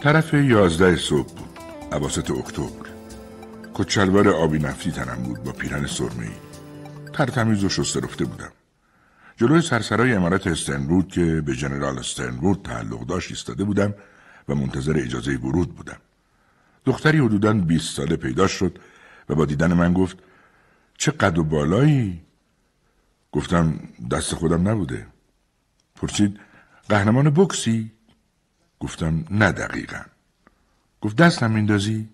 طرف یازده صبح بود عواسط اکتبر کچلوار آبی نفتی تنم بود با پیرن سرمه‌ای ترتمیز و شسته رفته بودم جلوی سرسرای امارت استنبود که به جنرال استنبود تعلق داشت ایستاده بودم و منتظر اجازه ورود بودم دختری حدوداً 20 ساله پیدا شد و با دیدن من گفت چه قد و بالایی گفتم دست خودم نبوده پرسید قهرمان بکسی گفتم نه دقیقا گفت دستم میندازی؟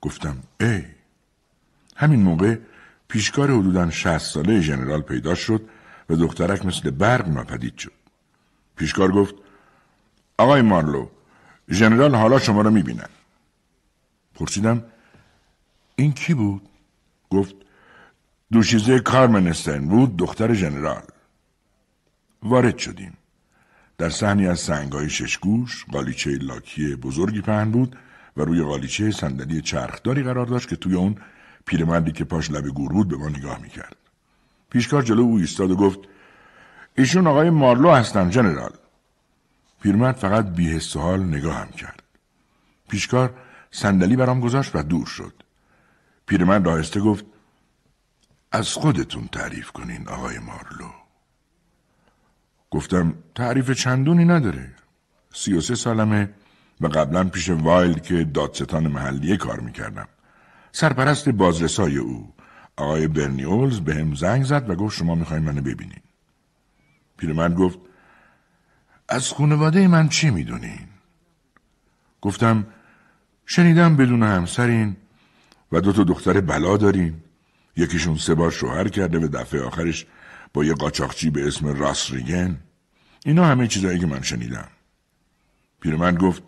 گفتم ای همین موقع پیشکار حدودا شهست ساله ژنرال پیدا شد و دخترک مثل برق ناپدید شد پیشکار گفت آقای مارلو ژنرال حالا شما را میبینن پرسیدم این کی بود؟ گفت دوشیزه کارمن بود دختر ژنرال وارد شدیم در صحنی از سنگهای ششگوش قالیچه لاکی بزرگی پهن بود و روی قالیچه صندلی چرخداری قرار داشت که توی اون پیرمردی که پاش لب گور بود به ما نگاه میکرد پیشکار جلو او ایستاد و گفت ایشون آقای مارلو هستن جنرال پیرمرد فقط بیهست و حال نگاهم کرد پیشکار صندلی برام گذاشت و دور شد پیرمرد آهسته گفت از خودتون تعریف کنین آقای مارلو گفتم تعریف چندونی نداره سی و سه سالمه و قبلا پیش وایلد که دادستان محلیه کار میکردم سرپرست بازرسای او آقای برنیولز به هم زنگ زد و گفت شما میخواین منو ببینین پیرمرد گفت از خانواده من چی میدونین؟ گفتم شنیدم بدون همسرین و دو تا دختر بلا دارین یکیشون سه بار شوهر کرده و دفعه آخرش با یه قاچاقچی به اسم راس ریگن اینا همه چیزایی که من شنیدم پیرمرد گفت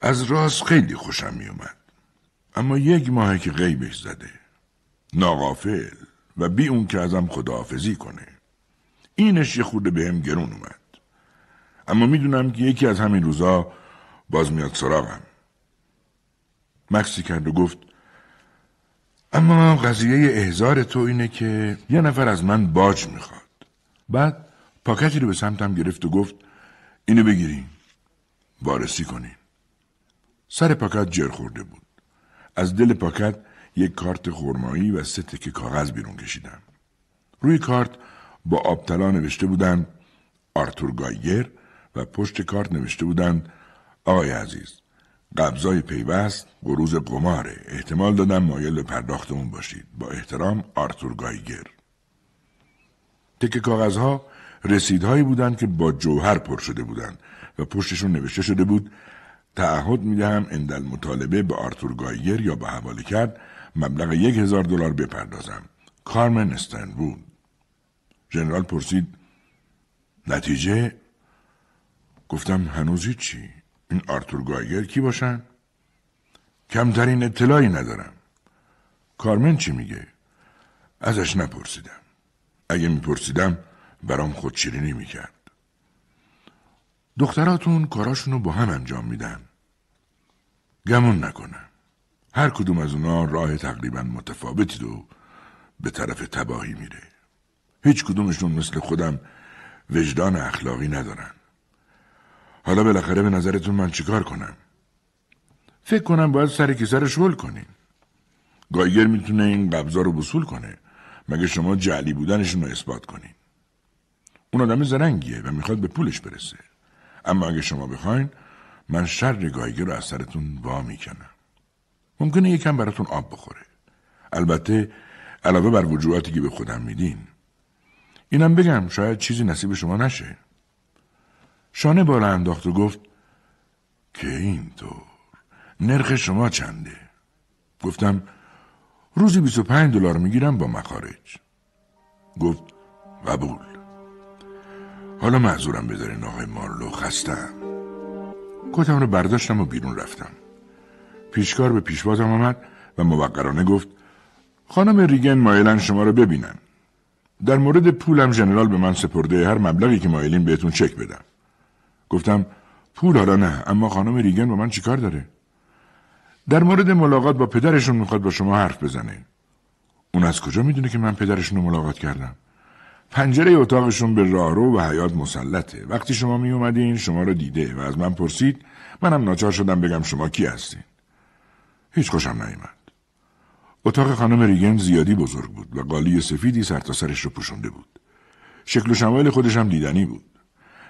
از راس خیلی خوشم میومد اما یک ماهه که غیبش زده ناقافل و بی اون که ازم خداحافظی کنه اینش یه خورده به هم گرون اومد اما میدونم که یکی از همین روزا باز میاد سراغم مکسی کرد و گفت اما قضیه احزار تو اینه که یه نفر از من باج میخواد بعد پاکتی رو به سمتم گرفت و گفت اینو بگیریم وارسی کنیم سر پاکت جر خورده بود از دل پاکت یک کارت خرمایی و سه تکه کاغذ بیرون کشیدم روی کارت با آبتلا نوشته بودن آرتور گایگر و پشت کارت نوشته بودن آقای عزیز قبضای پیوست روز قماره احتمال دادم مایل به پرداختمون باشید با احترام آرتور گایگر تک کاغذها رسیدهایی بودند که با جوهر پر شده بودند و پشتشون نوشته شده بود تعهد میدهم اندل مطالبه به آرتور گایگر یا به حواله کرد مبلغ یک هزار دلار بپردازم کارمن استن بود ژنرال پرسید نتیجه گفتم هنوز چی این آرتور گایگر کی باشن؟ کمترین اطلاعی ندارم کارمن چی میگه؟ ازش نپرسیدم اگه میپرسیدم برام خودشیرینی میکرد دختراتون کاراشونو با هم انجام میدن گمون نکنم هر کدوم از اونا راه تقریبا متفاوتی رو به طرف تباهی میره هیچ کدومشون مثل خودم وجدان اخلاقی ندارن حالا بالاخره به نظرتون من چیکار کنم فکر کنم باید سر کیسه رو شل کنین. گایگر میتونه این قبضا رو وصول کنه مگه شما جعلی بودنشون رو اثبات کنین اون آدم زرنگیه و میخواد به پولش برسه اما اگه شما بخواین من شر گایگر رو از سرتون وا میکنم ممکنه یکم براتون آب بخوره البته علاوه بر وجوهاتی که به خودم میدین اینم بگم شاید چیزی نصیب شما نشه شانه بالا انداخت و گفت که اینطور نرخ شما چنده گفتم روزی 25 دلار میگیرم با مخارج گفت قبول حالا معذورم بذارین آقای مارلو خستم کتم رو برداشتم و بیرون رفتم پیشکار به پیشوازم آمد و موقرانه گفت خانم ریگن مایلن شما رو ببینن در مورد پولم جنرال به من سپرده هر مبلغی که مایلین بهتون چک بدم گفتم پول حالا نه اما خانم ریگن با من چیکار داره در مورد ملاقات با پدرشون میخواد با شما حرف بزنه اون از کجا میدونه که من پدرشون رو ملاقات کردم پنجره اتاقشون به راهرو و حیات مسلطه وقتی شما می اومدین شما رو دیده و از من پرسید منم ناچار شدم بگم شما کی هستین هیچ خوشم نیومد. اتاق خانم ریگن زیادی بزرگ بود و قالی سفیدی سر تا سرش رو پوشونده بود شکل و شمایل خودش هم دیدنی بود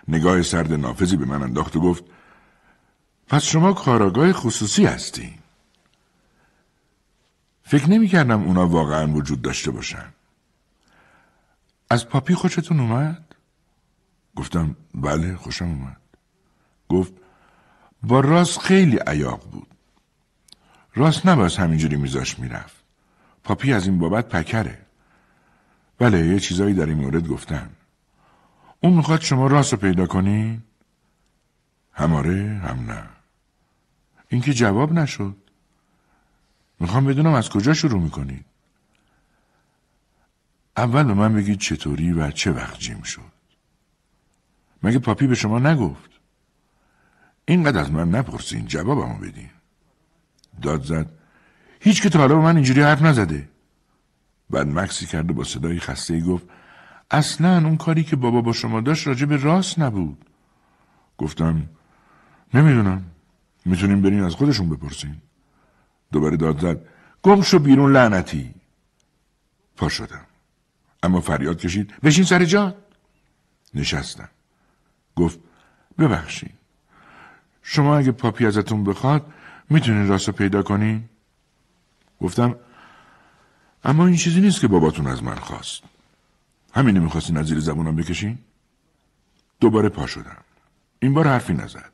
نگاه سرد نافذی به من انداخت و گفت پس شما کاراگاه خصوصی هستی فکر نمی کردم اونا واقعا وجود داشته باشن از پاپی خوشتون اومد؟ گفتم بله خوشم اومد گفت با راست خیلی عیاق بود راست نباز همینجوری میذاش میرفت پاپی از این بابت پکره بله یه چیزایی در این مورد گفتم اون میخواد شما راست پیدا کنی؟ هماره هم نه این که جواب نشد میخوام بدونم از کجا شروع میکنید اول به من بگید چطوری و چه وقت جیم شد مگه پاپی به شما نگفت اینقدر از من نپرسین جوابمو بدین داد زد هیچ که تا حالا به من اینجوری حرف نزده بعد مکسی کرد و با صدای خسته گفت اصلا اون کاری که بابا با شما داشت راجع به راست نبود گفتم نمیدونم میتونیم برین از خودشون بپرسین دوباره داد زد گم شو بیرون لعنتی پا شدم اما فریاد کشید بشین سر جاد نشستم گفت ببخشید شما اگه پاپی ازتون بخواد میتونین راست رو پیدا کنین گفتم اما این چیزی نیست که باباتون از من خواست همین میخواستین از زیر زبونم بکشین؟ دوباره پا شدم. این بار حرفی نزد.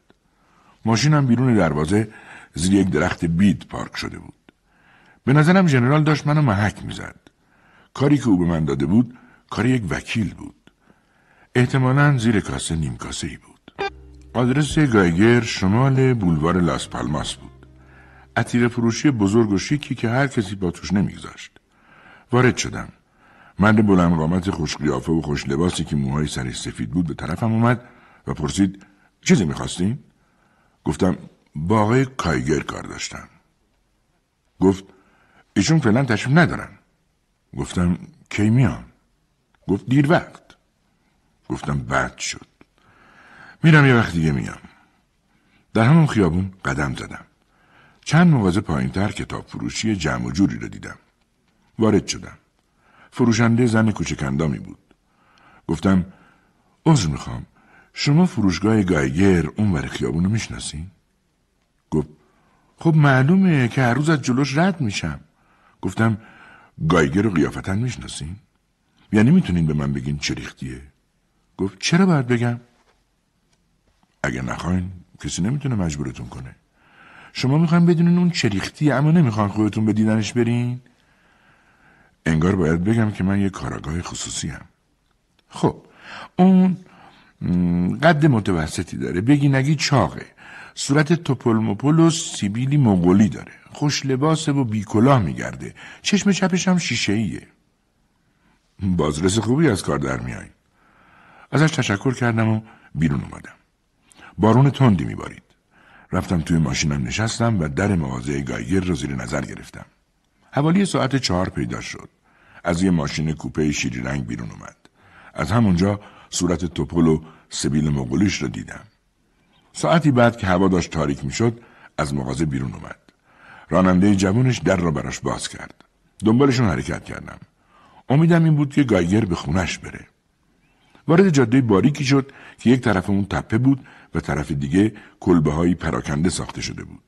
ماشینم بیرون دروازه زیر یک درخت بید پارک شده بود. به نظرم ژنرال داشت منو محک میزد. کاری که او به من داده بود کار یک وکیل بود. احتمالا زیر کاسه نیم کاسه ای بود. آدرس گایگر شمال بولوار لاس پالماس بود. اتیر فروشی بزرگ و شیکی که هر کسی با توش نمیگذاشت. وارد شدم. مرد بلند قامت خوش قیافه و خوش لباسی که موهای سرش سفید بود به طرفم اومد و پرسید چیزی میخواستیم؟ گفتم با آقای کایگر کار داشتم گفت ایشون فعلا تشریف ندارن گفتم کی میان گفت دیر وقت گفتم بعد شد میرم یه وقت دیگه میام در همون خیابون قدم زدم چند پایین تر کتاب فروشی جمع و جوری رو دیدم وارد شدم فروشنده زن کوچکندامی بود. گفتم عذر میخوام شما فروشگاه گایگر اون ور خیابونو رو میشناسین؟ گفت خب معلومه که هر روز از جلوش رد میشم گفتم گایگر رو قیافتا میشناسین؟ یعنی میتونین به من بگین چریختیه؟ گفت چرا باید بگم؟ اگه نخواین کسی نمیتونه مجبورتون کنه شما میخواین بدونین اون چریختیه اما نمیخوان خودتون به دیدنش برین؟ انگار باید بگم که من یه کاراگاه خصوصی هم. خب اون قد متوسطی داره بگی نگی چاقه صورت توپل و سیبیلی مغولی داره خوش لباسه و بیکلاه میگرده چشم چپش هم شیشه بازرس خوبی از کار در میای ازش تشکر کردم و بیرون اومدم بارون تندی میبارید رفتم توی ماشینم نشستم و در مغازه گایگر رو زیر نظر گرفتم حوالی ساعت چهار پیدا شد از یه ماشین کوپه شیری رنگ بیرون اومد. از همونجا صورت توپل و سبیل مغولیش رو دیدم. ساعتی بعد که هوا داشت تاریک میشد از مغازه بیرون اومد. راننده جوانش در را براش باز کرد. دنبالشون حرکت کردم. امیدم این بود که گایگر به خونش بره. وارد جاده باریکی شد که یک طرف اون تپه بود و طرف دیگه کلبه های پراکنده ساخته شده بود.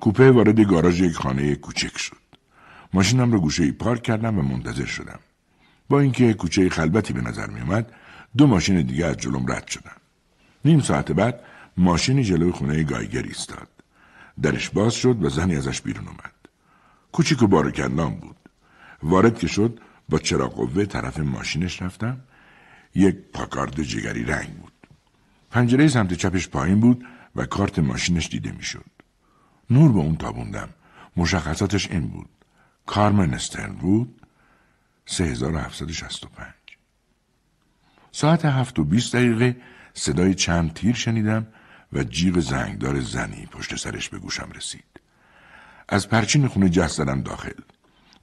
کوپه وارد گاراژ یک خانه کوچک شد. ماشینم رو گوشه ای پارک کردم و منتظر شدم. با اینکه کوچه خلبتی به نظر می اومد دو ماشین دیگه از جلوم رد شدن. نیم ساعت بعد ماشینی جلوی خونه گایگر ایستاد. درش باز شد و زنی ازش بیرون اومد. کوچیک و بارکندان بود. وارد که شد با چرا قوه طرف ماشینش رفتم یک پاکارد جگری رنگ بود. پنجره سمت چپش پایین بود و کارت ماشینش دیده میشد. نور به اون تابوندم. مشخصاتش این بود. کارمن بود 3765 ساعت هفت و بیست دقیقه صدای چند تیر شنیدم و جیغ زنگدار زنی پشت سرش به گوشم رسید از پرچین خونه جست زدم داخل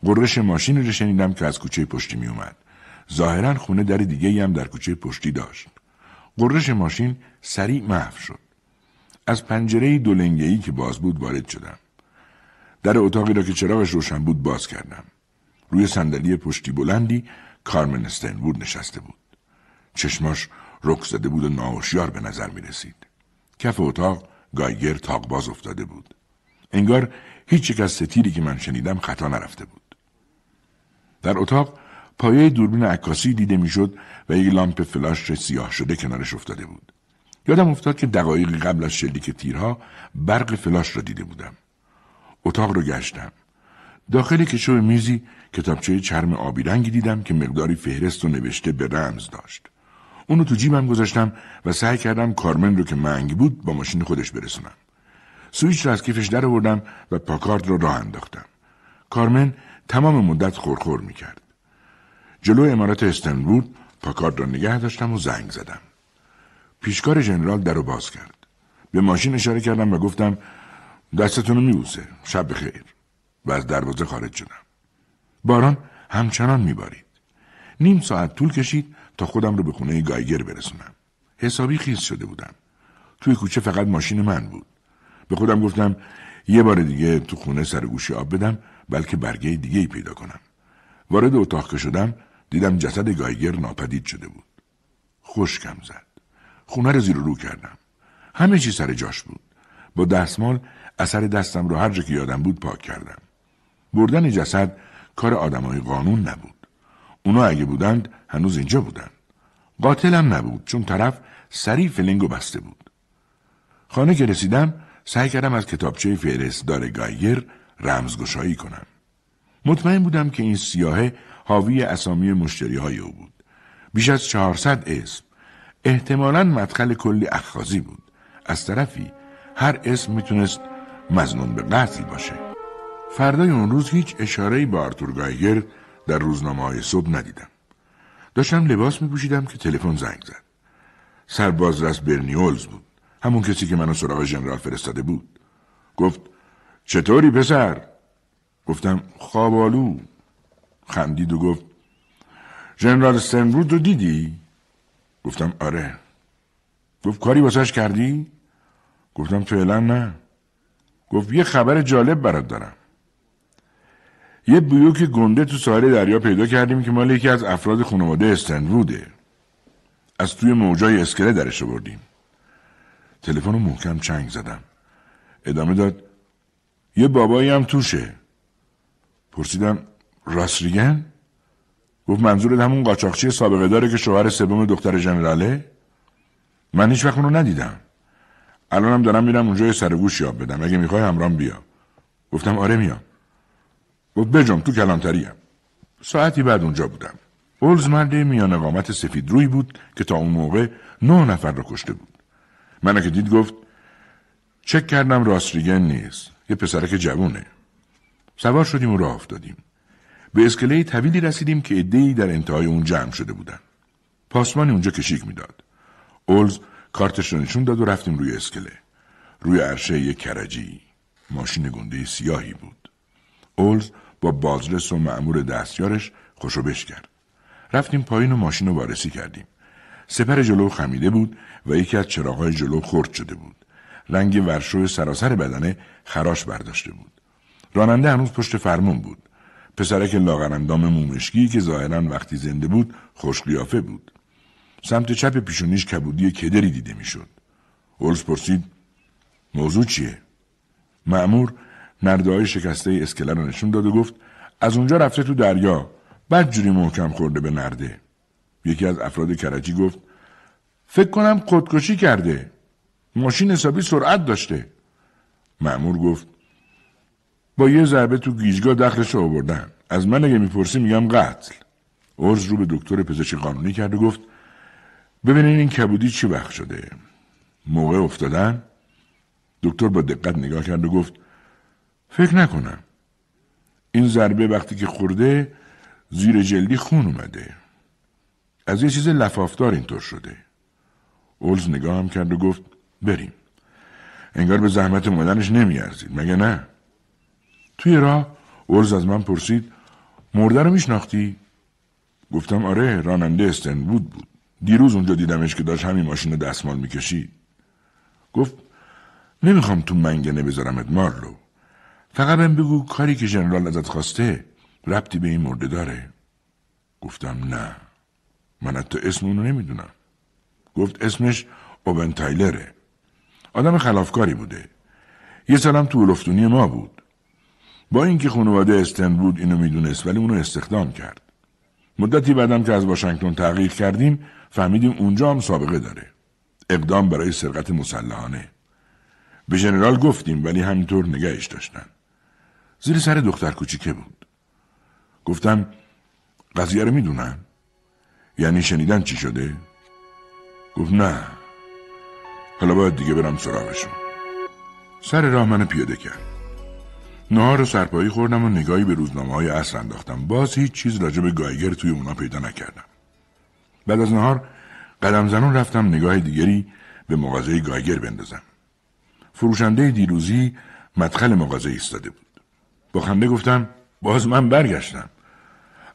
قررش ماشین رو شنیدم که از کوچه پشتی می اومد ظاهرا خونه در دیگه هم در کوچه پشتی داشت قرش ماشین سریع محو شد از پنجره دولنگهی که باز بود وارد شدم در اتاقی را که چراغش روشن بود باز کردم روی صندلی پشتی بلندی کارمن بود نشسته بود چشماش رک زده بود و ناهشیار به نظر می رسید. کف اتاق گایگر باز افتاده بود. انگار هیچ یک از ستیری که من شنیدم خطا نرفته بود. در اتاق پایه دوربین عکاسی دیده میشد و یک لامپ فلاش سیاه شده کنارش افتاده بود. یادم افتاد که دقایقی قبل از شلیک تیرها برق فلاش را دیده بودم. اتاق رو گشتم. داخل کشو میزی کتابچه چرم آبی رنگی دیدم که مقداری فهرست و نوشته به رمز داشت. اونو تو جیبم گذاشتم و سعی کردم کارمن رو که منگ بود با ماشین خودش برسونم. سویچ را از کیفش در آوردم و پاکارد رو راه انداختم. کارمن تمام مدت خورخور کرد جلو امارات استنبول پاکارد را نگه داشتم و زنگ زدم. پیشکار جنرال در رو باز کرد. به ماشین اشاره کردم و گفتم دستتون میبوسه شب بخیر و از دروازه خارج شدم باران همچنان میبارید نیم ساعت طول کشید تا خودم رو به خونه گایگر برسونم حسابی خیز شده بودم توی کوچه فقط ماشین من بود به خودم گفتم یه بار دیگه تو خونه سر گوشی آب بدم بلکه برگه دیگه ای پیدا کنم وارد اتاق که شدم دیدم جسد گایگر ناپدید شده بود خوشکم زد خونه رو زیر رو کردم همه چی سر جاش بود با دستمال اثر دستم رو هر جا که یادم بود پاک کردم بردن جسد کار آدمای قانون نبود اونا اگه بودند هنوز اینجا بودند قاتلم نبود چون طرف سریع فلنگو بسته بود خانه که رسیدم سعی کردم از کتابچه دار گایر رمزگشایی کنم مطمئن بودم که این سیاهه حاوی اسامی مشتری های او بود بیش از 400 اسم احتمالا مدخل کلی اخخازی بود از طرفی هر اسم میتونست مزنون به قتل باشه فردای اون روز هیچ اشارهی به آرتور گایگر در روزنامه های صبح ندیدم داشتم لباس می که تلفن زنگ زد سرباز رست برنیولز بود همون کسی که منو سراغ ژنرال فرستاده بود گفت چطوری پسر؟ گفتم خوابالو خندید و گفت ژنرال استنرود رو دیدی؟ گفتم آره گفت کاری واسش کردی؟ گفتم فعلا نه گفت یه خبر جالب برات دارم یه بیوک گنده تو ساحل دریا پیدا کردیم که مال یکی از افراد خانواده استنووده از توی موجای اسکله درش بردیم تلفن رو محکم چنگ زدم ادامه داد یه بابایی هم توشه پرسیدم راست ریگن؟ گفت منظورت همون قاچاقچی سابقه داره که شوهر سوم دختر جنراله؟ من هیچ وقت اونو ندیدم الانم دارم میرم اونجا یه گوش یاب بدم اگه میخوای همرام بیا گفتم آره میام گفت بجم تو کلانتریم ساعتی بعد اونجا بودم اولز مرد میان قامت سفید روی بود که تا اون موقع نه نفر رو کشته بود منو که دید گفت چک کردم راستریگن نیست یه پسرک جوونه سوار شدیم و راه افتادیم به اسکله طویلی رسیدیم که ادهی در انتهای اون جمع شده بودن پاسمانی اونجا کشیک میداد اولز کارتش رو نشون داد و رفتیم روی اسکله روی عرشه یک کرجی ماشین گنده سیاهی بود اولز با بازرس و معمور دستیارش خوشو بش کرد رفتیم پایین و ماشین رو وارسی کردیم سپر جلو خمیده بود و یکی از چراغهای جلو خرد شده بود رنگ ورشوی سراسر بدنه خراش برداشته بود راننده هنوز پشت فرمون بود پسرک لاغرندام مومشکی که ظاهرا وقتی زنده بود خوشقیافه بود سمت چپ پیشونیش کبودی کدری دیده میشد اولز پرسید موضوع چیه معمور های شکسته اسکله را نشون داد و گفت از اونجا رفته تو دریا بد جوری محکم خورده به نرده یکی از افراد کرجی گفت فکر کنم خودکشی کرده ماشین حسابی سرعت داشته معمور گفت با یه ضربه تو گیجگاه دخلش رو آوردن از من اگه میپرسی میگم قتل عرض رو به دکتر پزشک قانونی کرد گفت ببینین این کبودی چی وقت شده موقع افتادن دکتر با دقت نگاه کرد و گفت فکر نکنم این ضربه وقتی که خورده زیر جلدی خون اومده از یه چیز لفافدار اینطور شده اولز نگاه هم کرد و گفت بریم انگار به زحمت مادنش نمیارزید مگه نه توی راه اولز از من پرسید مرده رو میشناختی گفتم آره راننده استنبود بود دیروز اونجا دیدمش که داشت همین ماشین رو دستمال میکشید گفت نمیخوام تو منگنه بذارمت مارلو فقط بهم بگو کاری که جنرال ازت خواسته ربطی به این مرده داره گفتم نه من حتی اسم اونو نمیدونم گفت اسمش اوبن تایلره آدم خلافکاری بوده یه سالم تو لفتونی ما بود با اینکه خانواده استن بود اینو میدونست ولی اونو استخدام کرد مدتی بعدم که از واشنگتن تغییر کردیم فهمیدیم اونجا هم سابقه داره اقدام برای سرقت مسلحانه به جنرال گفتیم ولی همینطور نگهش داشتن زیر سر دختر کوچیکه بود گفتم قضیه رو میدونن یعنی شنیدن چی شده گفت نه حالا باید دیگه برم سراغشون سر راه منو پیاده کرد نهار رو سرپایی خوردم و نگاهی به روزنامه های اصر انداختم باز هیچ چیز راجع به گایگر توی اونا پیدا نکردم بعد از نهار قدم زنون رفتم نگاه دیگری به مغازه گایگر بندازم. فروشنده دیروزی مدخل مغازه ایستاده بود. با خنده گفتم باز من برگشتم.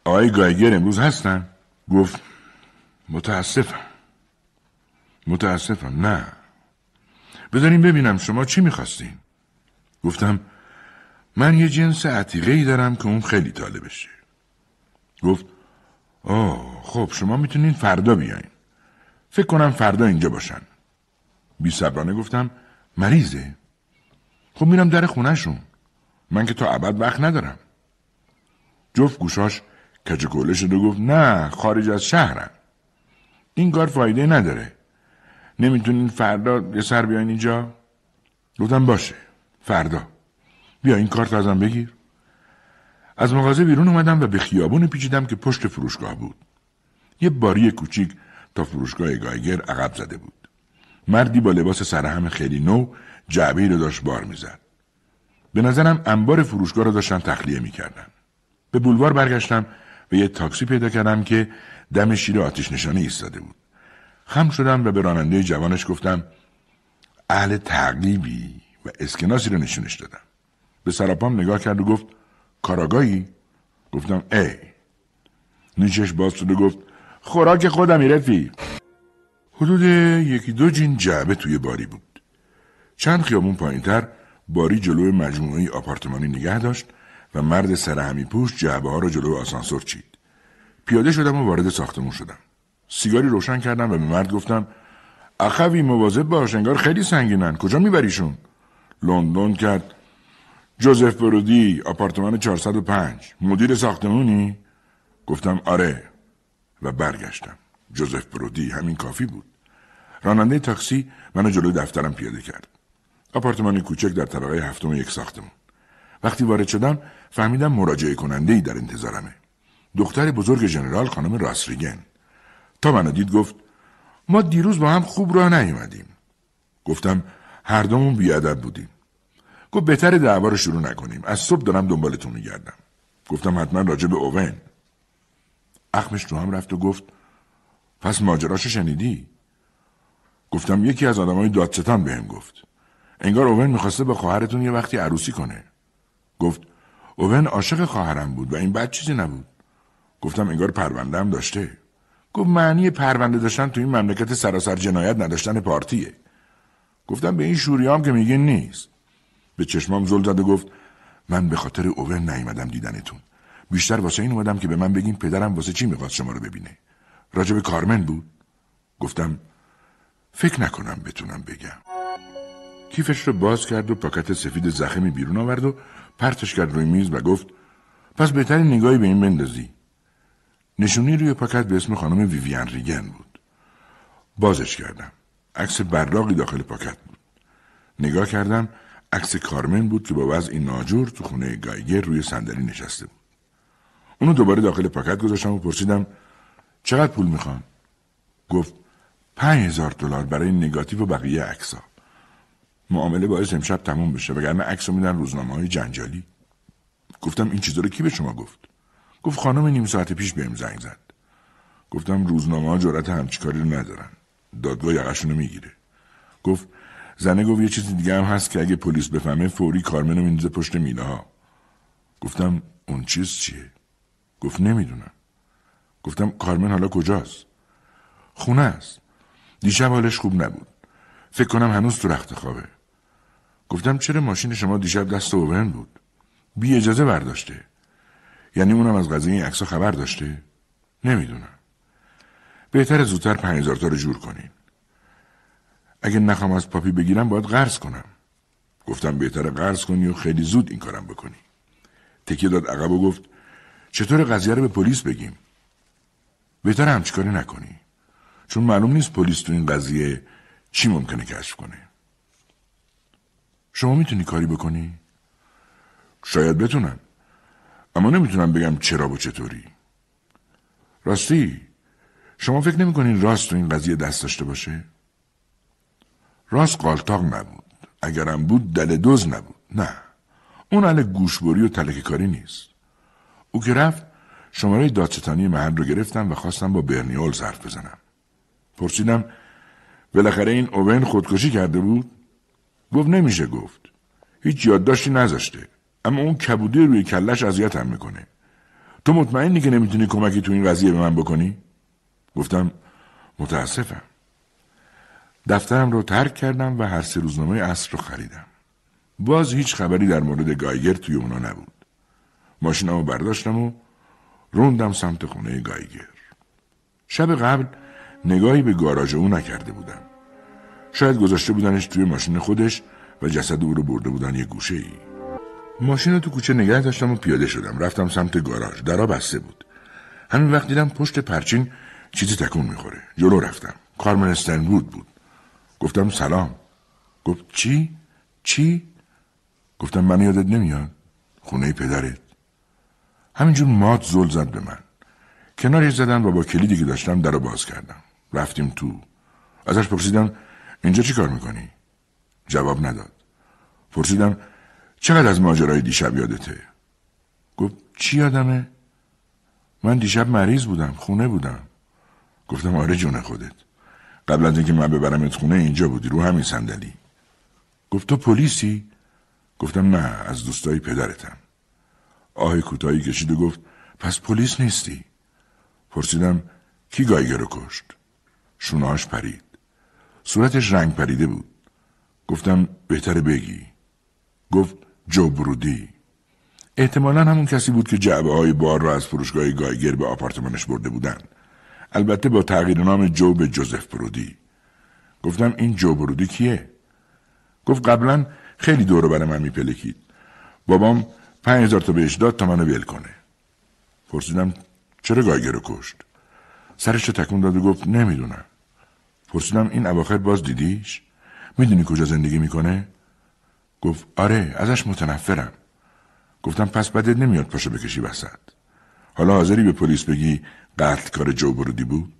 آقای گایگر امروز هستن؟ گفت متاسفم. متاسفم نه. بذارین ببینم شما چی میخواستین؟ گفتم من یه جنس عتیقه ای دارم که اون خیلی طالبشه. گفت آه خب شما میتونین فردا بیاین فکر کنم فردا اینجا باشن بی صبرانه گفتم مریضه خب میرم در خونهشون من که تا ابد وقت ندارم جفت گوشاش کچکوله شد و گفت نه خارج از شهرم این کار فایده نداره نمیتونین فردا یه سر بیاین اینجا گفتم باشه فردا بیا این کارت ازم بگیر از مغازه بیرون اومدم و به خیابون پیچیدم که پشت فروشگاه بود. یه باری کوچیک تا فروشگاه گایگر عقب زده بود. مردی با لباس سرهم خیلی نو جعبه رو داشت بار میزد. به نظرم انبار فروشگاه رو داشتن تخلیه میکردن. به بولوار برگشتم و یه تاکسی پیدا کردم که دم شیر آتش نشانه ایستاده بود. خم شدم و به راننده جوانش گفتم اهل تقلیبی و اسکناسی رو نشونش دادم. به سراپام نگاه کرد و گفت کاراگایی؟ گفتم ای نیچش باز شد و گفت خوراک خودمی رفی حدود یکی دو جین جعبه توی باری بود چند خیابون پایینتر باری جلو مجموعه آپارتمانی نگه داشت و مرد سرهمی پوش جعبه ها رو جلو آسانسور چید پیاده شدم و وارد ساختمون شدم سیگاری روشن کردم و به مرد گفتم اخوی مواظب باش انگار خیلی سنگینن کجا میبریشون لندن کرد جوزف برودی آپارتمان 405 مدیر ساختمونی؟ گفتم آره و برگشتم جوزف برودی همین کافی بود راننده تاکسی منو جلوی دفترم پیاده کرد آپارتمان کوچک در طبقه هفتم یک ساختمون وقتی وارد شدم فهمیدم مراجعه کننده ای در انتظارمه دختر بزرگ ژنرال خانم راسریگن تا منو دید گفت ما دیروز با هم خوب راه نیومدیم گفتم هر دومون بیادب بودیم گفت بهتر دعوا رو شروع نکنیم از صبح دارم دنبالتون میگردم گفتم حتما راجع به اوون اخمش تو هم رفت و گفت پس ماجراشو شنیدی گفتم یکی از آدمای دادستان بهم گفت انگار اوون میخواسته به خواهرتون یه وقتی عروسی کنه گفت اوون عاشق خواهرم بود و این بد چیزی نبود گفتم انگار پرونده هم داشته گفت معنی پرونده داشتن تو این مملکت سراسر جنایت نداشتن پارتیه گفتم به این شوریام که میگه نیست به چشمام زل زد و گفت من به خاطر اوه نیومدم دیدنتون بیشتر واسه این اومدم که به من بگین پدرم واسه چی میخواست شما رو ببینه راجب کارمن بود گفتم فکر نکنم بتونم بگم کیفش رو باز کرد و پاکت سفید زخمی بیرون آورد و پرتش کرد روی میز و گفت پس بهترین نگاهی به این بندازی نشونی روی پاکت به اسم خانم ویویان ریگن بود بازش کردم عکس براقی داخل پاکت بود نگاه کردم عکس کارمن بود که با وضعی ناجور تو خونه گایگر روی صندلی نشسته بود اونو دوباره داخل پاکت گذاشتم و پرسیدم چقدر پول میخوان گفت پنج هزار دلار برای نگاتیو و بقیه عکسها معامله باعث امشب تموم بشه وگرنه عکس رو میدن روزنامه های جنجالی گفتم این چیزا رو کی به شما گفت گفت خانم نیم ساعت پیش بهم زنگ زد گفتم روزنامه ها جرأت همچی کاری رو ندارن دادگاه یقشون میگیره گفت زنه گفت یه چیز دیگه هم هست که اگه پلیس بفهمه فوری کارمنو میندازه پشت میله ها گفتم اون چیز چیه گفت نمیدونم گفتم کارمن حالا کجاست خونه است دیشب حالش خوب نبود فکر کنم هنوز تو رخت خوابه گفتم چرا ماشین شما دیشب دست اوبرن بود بی اجازه برداشته یعنی اونم از قضیه این عکسها خبر داشته نمیدونم بهتر زودتر 5000 تا رو جور کنین اگه نخوام از پاپی بگیرم باید قرض کنم گفتم بهتر قرض کنی و خیلی زود این کارم بکنی تکیه داد عقب و گفت چطور قضیه رو به پلیس بگیم بهتر همچی نکنی چون معلوم نیست پلیس تو این قضیه چی ممکنه کشف کنه شما میتونی کاری بکنی؟ شاید بتونم اما نمیتونم بگم چرا و چطوری راستی شما فکر نمیکنین راست تو این قضیه دست داشته باشه؟ راست قالتاق نبود اگرم بود دل دوز نبود نه اون اله گوشبری و تلکه کاری نیست او که رفت شماره دادستانی محل رو گرفتم و خواستم با برنیول حرف بزنم پرسیدم بالاخره این اوون خودکشی کرده بود گفت نمیشه گفت هیچ یادداشتی نذاشته اما اون کبوده روی کلش اذیتم میکنه تو مطمئنی که نمیتونی کمکی تو این قضیه به من بکنی گفتم متاسفم دفترم رو ترک کردم و هر سه روزنامه اصر رو خریدم. باز هیچ خبری در مورد گایگر توی اونا نبود. ماشینم رو برداشتم و روندم سمت خونه گایگر. شب قبل نگاهی به گاراژ او نکرده بودم. شاید گذاشته بودنش توی ماشین خودش و جسد او رو برده بودن یه گوشه ای. ماشین رو تو کوچه نگه داشتم و پیاده شدم. رفتم سمت گاراژ. درا بسته بود. همین وقت دیدم پشت پرچین چیزی تکون میخوره. جلو رفتم. کارمن استنبود بود. گفتم سلام گفت چی؟ چی؟ گفتم من یادت نمیاد خونه پدرت همینجور مات زل زد به من کنارش زدم و با کلیدی که داشتم در رو باز کردم رفتیم تو ازش پرسیدم اینجا چی کار میکنی؟ جواب نداد پرسیدم چقدر از ماجرای دیشب یادته؟ گفت چی یادمه؟ من دیشب مریض بودم خونه بودم گفتم آره جون خودت قبل از اینکه من ببرمت خونه اینجا بودی رو همین صندلی گفت تو پلیسی گفتم نه از دوستای پدرتم آه کوتاهی کشید و گفت پس پلیس نیستی پرسیدم کی گایگر رو کشت شونهاش پرید صورتش رنگ پریده بود گفتم بهتر بگی گفت جو برودی احتمالا همون کسی بود که جعبه های بار را از فروشگاه گایگر به آپارتمانش برده بودند البته با تغییر نام جو به جوزف برودی گفتم این جو برودی کیه گفت قبلا خیلی دورو برای من میپلکید بابام پنج هزار تا بهش داد تا منو ول کنه پرسیدم چرا گایگه رو کشت سرش رو تکون داد و گفت نمیدونم پرسیدم این اواخر باز دیدیش میدونی کجا زندگی میکنه گفت آره ازش متنفرم گفتم پس بدت نمیاد پاشو بکشی وسط حالا حاضری به پلیس بگی قتل کار جو برودی بود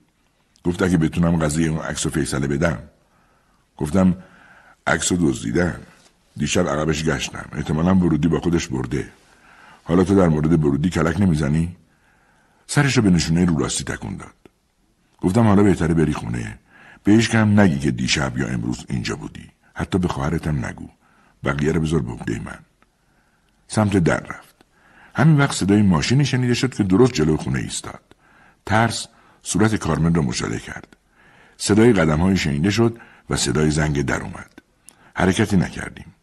گفت اگه بتونم قضیه اون عکس و فیصله بدم گفتم عکس و دزدیدن دیشب عقبش گشتم احتمالا برودی با خودش برده حالا تو در مورد برودی کلک نمیزنی سرش رو به نشونه رو راستی تکون داد گفتم حالا بهتره بری خونه بهش کم نگی که دیشب یا امروز اینجا بودی حتی به خواهرتم نگو بقیه رو بذار به من سمت در رفت همین وقت صدای ماشینی شنیده شد که درست جلو خونه ایستاد ترس صورت کارمن را مشاهده کرد. صدای قدم های شنیده شد و صدای زنگ در اومد. حرکتی نکردیم.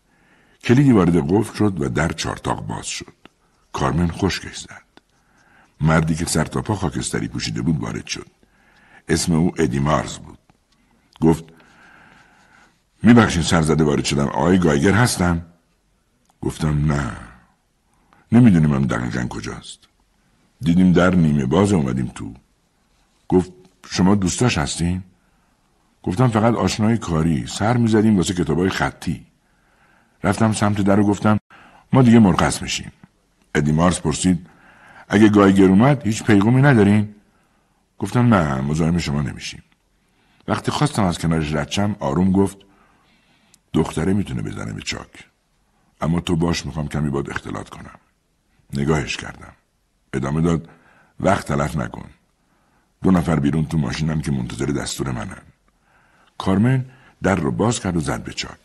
کلیدی وارد قفل شد و در چارتاق باز شد. کارمن خشکش زد. مردی که سر تا پا خاکستری پوشیده بود وارد شد. اسم او ادی مارز بود. گفت میبخشین زده وارد شدم آقای گایگر هستم گفتم نه نمیدونیم من دقیقا کجاست دیدیم در نیمه باز اومدیم تو گفت شما دوستاش هستین؟ گفتم فقط آشنای کاری سر میزدیم واسه کتابای خطی رفتم سمت در و گفتم ما دیگه مرخص میشیم ادی پرسید اگه گایگر اومد هیچ پیغومی ندارین؟ گفتم نه مزاحم شما نمیشیم وقتی خواستم از کنارش ردشم آروم گفت دختره میتونه بزنه به چاک اما تو باش میخوام کمی باد اختلاط کنم نگاهش کردم ادامه داد وقت تلف نکن دو نفر بیرون تو ماشینم که منتظر دستور منن کارمن در رو باز کرد و زد به چاک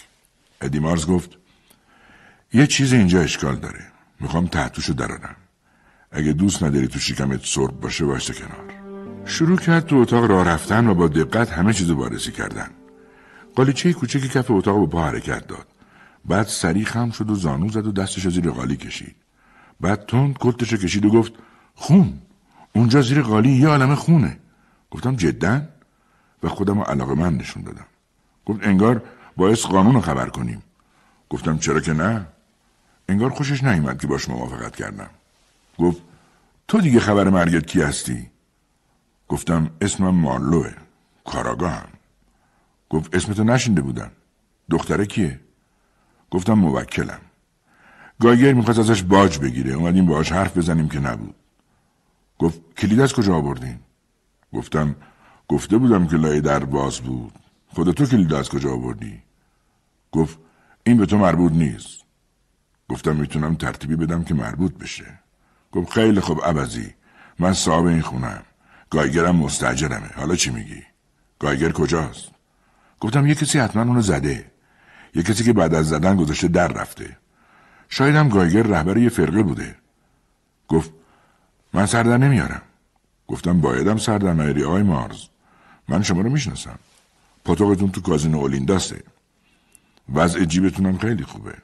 ادی گفت یه چیز اینجا اشکال داره میخوام رو درارم اگه دوست نداری تو شکمت سرب باشه باشه کنار شروع کرد تو اتاق راه رفتن و با دقت همه چیزو بارسی کردن قالیچه کوچکی کف اتاق با پا حرکت داد بعد سریع خم شد و زانو زد و دستش زیر قالی کشید بعد تند رو کشید و گفت خون اونجا زیر قالی یه عالم خونه گفتم جدا و خودم رو علاقه من نشون دادم گفت انگار باعث قانون رو خبر کنیم گفتم چرا که نه انگار خوشش نیومد که باش موافقت کردم گفت تو دیگه خبر مرگت کی هستی گفتم اسمم مارلوه هم گفت اسمتو نشینده بودم دختره کیه گفتم موکلم گایگر میخواست ازش باج بگیره اومدیم باهاش حرف بزنیم که نبود گفت کلید از کجا آوردین گفتم گفته بودم که لای در باز بود خود تو کلید از کجا آوردی گفت این به تو مربوط نیست گفتم میتونم ترتیبی بدم که مربوط بشه گفت خیلی خوب عوضی من صاحب این خونم گایگرم مستجرمه حالا چی میگی گایگر کجاست گفتم یه کسی حتما اونو زده یه کسی که بعد از زدن گذاشته در رفته شاید هم گایگر رهبر یه فرقه بوده گفت من سردر نمیارم گفتم بایدم سردر نیاری آی مارز من شما رو میشناسم پاتوقتون تو کازینو اولینداسه وضع جیبتونم خیلی خوبه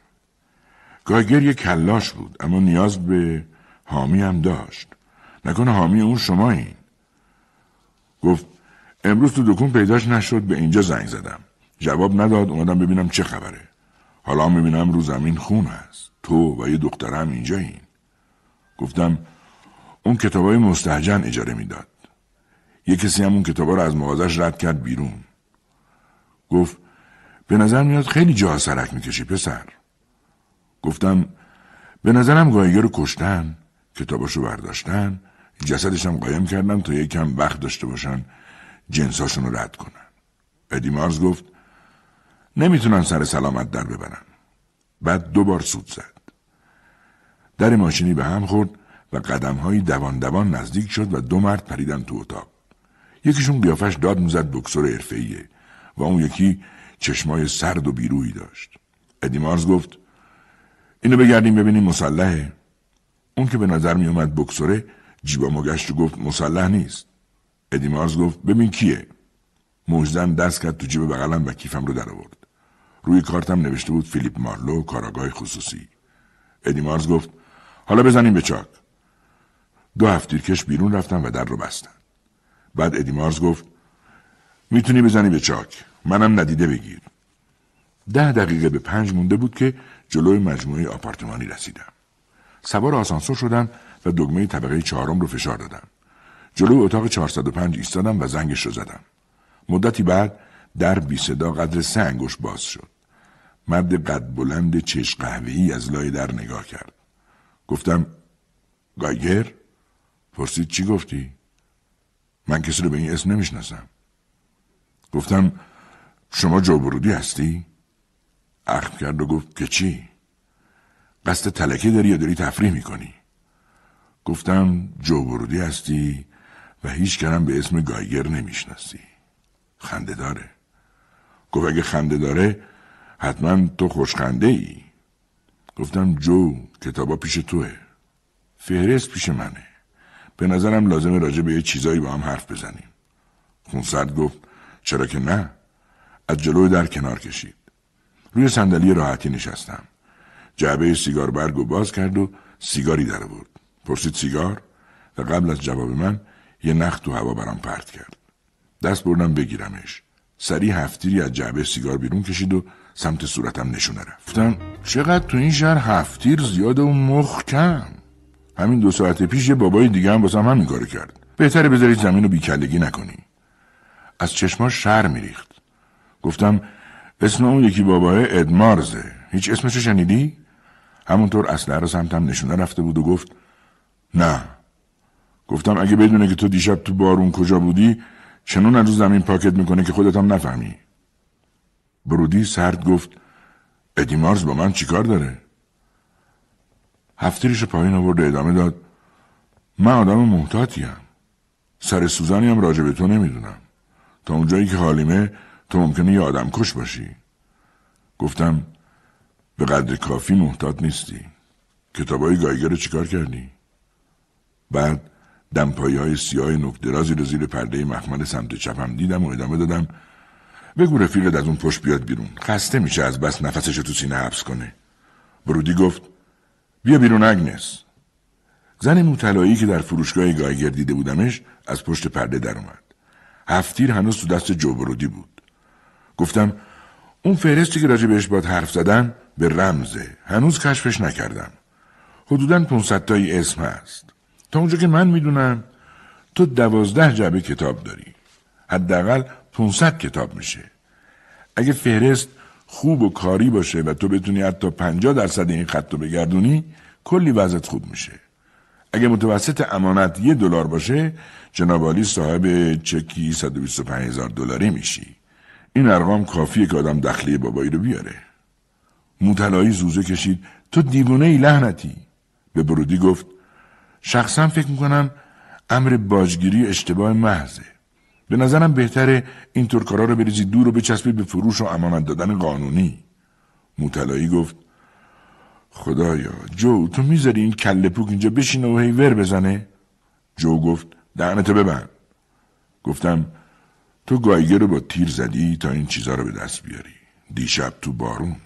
گایگر یه کلاش بود اما نیاز به حامی هم داشت نکنه حامی اون شما این گفت امروز تو دکون پیداش نشد به اینجا زنگ زدم جواب نداد اومدم ببینم چه خبره حالا میبینم رو زمین خون هست تو و یه دخترم اینجایین گفتم اون های مستحجن اجاره میداد یه کسی هم اون کتابا رو از مغازش رد کرد بیرون گفت به نظر میاد خیلی جا سرک میکشی پسر گفتم به نظرم گایگر رو کشتن کتاباشو برداشتن جسدش هم قایم کردم تا یکم وقت داشته باشن جنساشون رو رد کنن ادیمارز گفت نمیتونن سر سلامت در ببرن بعد دو بار سود زد. در ماشینی به هم خورد و قدمهایی دوان دوان نزدیک شد و دو مرد پریدن تو اتاق. یکیشون بیافش داد میزد بکسور حرفه‌ایه و اون یکی چشمای سرد و بیروی داشت. ادیمارز گفت اینو بگردیم ببینیم مسلحه. اون که به نظر می اومد بکسوره جیبا مگشت و گفت مسلح نیست. ادیمارز گفت ببین کیه. موجزن دست کرد تو جیب بغلم و کیفم رو در آورد. روی کارتم نوشته بود فیلیپ مارلو کاراگاه خصوصی ادی مارز گفت حالا بزنیم به چاک دو کش بیرون رفتن و در رو بستن بعد ادی مارز گفت میتونی بزنی به چاک منم ندیده بگیر ده دقیقه به پنج مونده بود که جلوی مجموعه آپارتمانی رسیدم سوار آسانسور شدم و دگمه طبقه چهارم رو فشار دادم جلوی اتاق 405 ایستادم و زنگش رو زدم مدتی بعد در بی صدا قدر سه باز شد. مرد قد بلند چش قهوه‌ای از لای در نگاه کرد. گفتم گایگر؟ پرسید چی گفتی؟ من کسی رو به این اسم نمیشناسم. گفتم شما جوبرودی هستی؟ اخم کرد و گفت که چی؟ قصد تلکه داری یا داری تفریح میکنی؟ گفتم جوبرودی هستی و هیچ کنم به اسم گایگر نمیشناسی. خنده داره. گفت اگه خنده داره حتما تو خوشخنده ای گفتم جو کتابا پیش توه فهرست پیش منه به نظرم لازمه راجع به یه چیزایی با هم حرف بزنیم خونسرد گفت چرا که نه از جلوی در کنار کشید روی صندلی راحتی نشستم جعبه سیگار برگ و باز کرد و سیگاری در پرسید سیگار و قبل از جواب من یه نخت تو هوا برام پرت کرد دست بردم بگیرمش سری هفتیری از جعبه سیگار بیرون کشید و سمت صورتم نشونه گفتم چقدر تو این شهر هفتیر زیاده و مخ کم همین دو ساعت پیش یه بابای دیگه هم باسم همین کارو کرد بهتره بذاری زمین رو بیکلگی نکنی از چشما شر میریخت گفتم اسم اون یکی بابای ادمارزه هیچ اسمشو شنیدی؟ همونطور اصله رو سمتم نشونه رفته بود و گفت نه گفتم اگه بدونه که تو دیشب تو بارون کجا بودی چنون از رو زمین پاکت میکنه که خودت هم نفهمی برودی سرد گفت ادی مارز با من چیکار داره هفتریش پایین آورد ادامه داد من آدم محتاطیم سر سوزانی هم راجع به تو نمیدونم تا اونجایی که حالیمه تو ممکنه یه آدم کش باشی گفتم به قدر کافی محتاط نیستی کتابای گایگر چیکار کردی بعد دمپایی های سیاه نکترازی رو زیر پرده مخمل سمت چپم دیدم و ادامه دادم بگو رفیقت از اون پشت بیاد بیرون خسته میشه از بس نفسش تو سینه حبس کنه برودی گفت بیا بیرون اگنس زن موتلایی که در فروشگاه گایگر دیده بودمش از پشت پرده در اومد هفتیر هنوز تو دست جو برودی بود گفتم اون فهرستی که راجع بهش باد حرف زدن به رمزه هنوز کشفش نکردم حدودا 500 اسم هست تا اونجا که من میدونم تو دوازده جعبه کتاب داری حداقل 500 کتاب میشه اگه فهرست خوب و کاری باشه و تو بتونی حتی 50 درصد این خط رو بگردونی کلی وضعت خوب میشه اگه متوسط امانت یه دلار باشه جناب صاحب چکی 125 هزار دلاری میشی این ارقام کافیه که آدم دخلی بابایی رو بیاره موتلایی زوزه کشید تو دیوونه ای لحنتی به برودی گفت شخصا فکر میکنم امر باجگیری اشتباه محضه به نظرم بهتره اینطور کارا رو بریزی دور و بچسبی به فروش و امانت دادن قانونی موتلایی گفت خدایا جو تو میذاری این کله پوک اینجا بشینه و هی ور بزنه جو گفت دهنتو ببند گفتم تو گایگه رو با تیر زدی تا این چیزا رو به دست بیاری دیشب تو بارون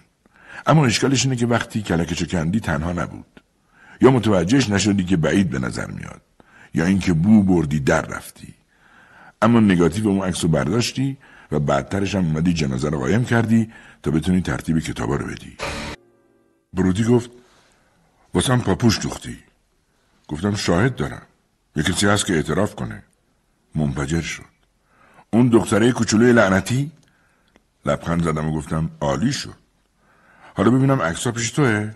اما اشکالش اینه که وقتی کلکشو کندی تنها نبود یا متوجهش نشدی که بعید به نظر میاد یا اینکه بو بردی در رفتی اما نگاتیو اون عکس برداشتی و بعدترش هم اومدی جنازه رو قایم کردی تا بتونی ترتیب کتابا رو بدی برودی گفت هم پاپوش دوختی گفتم شاهد دارم یه کسی هست که اعتراف کنه منفجر شد اون دختره کوچولوی لعنتی لبخند زدم و گفتم عالی شد حالا ببینم عکسها پیش توه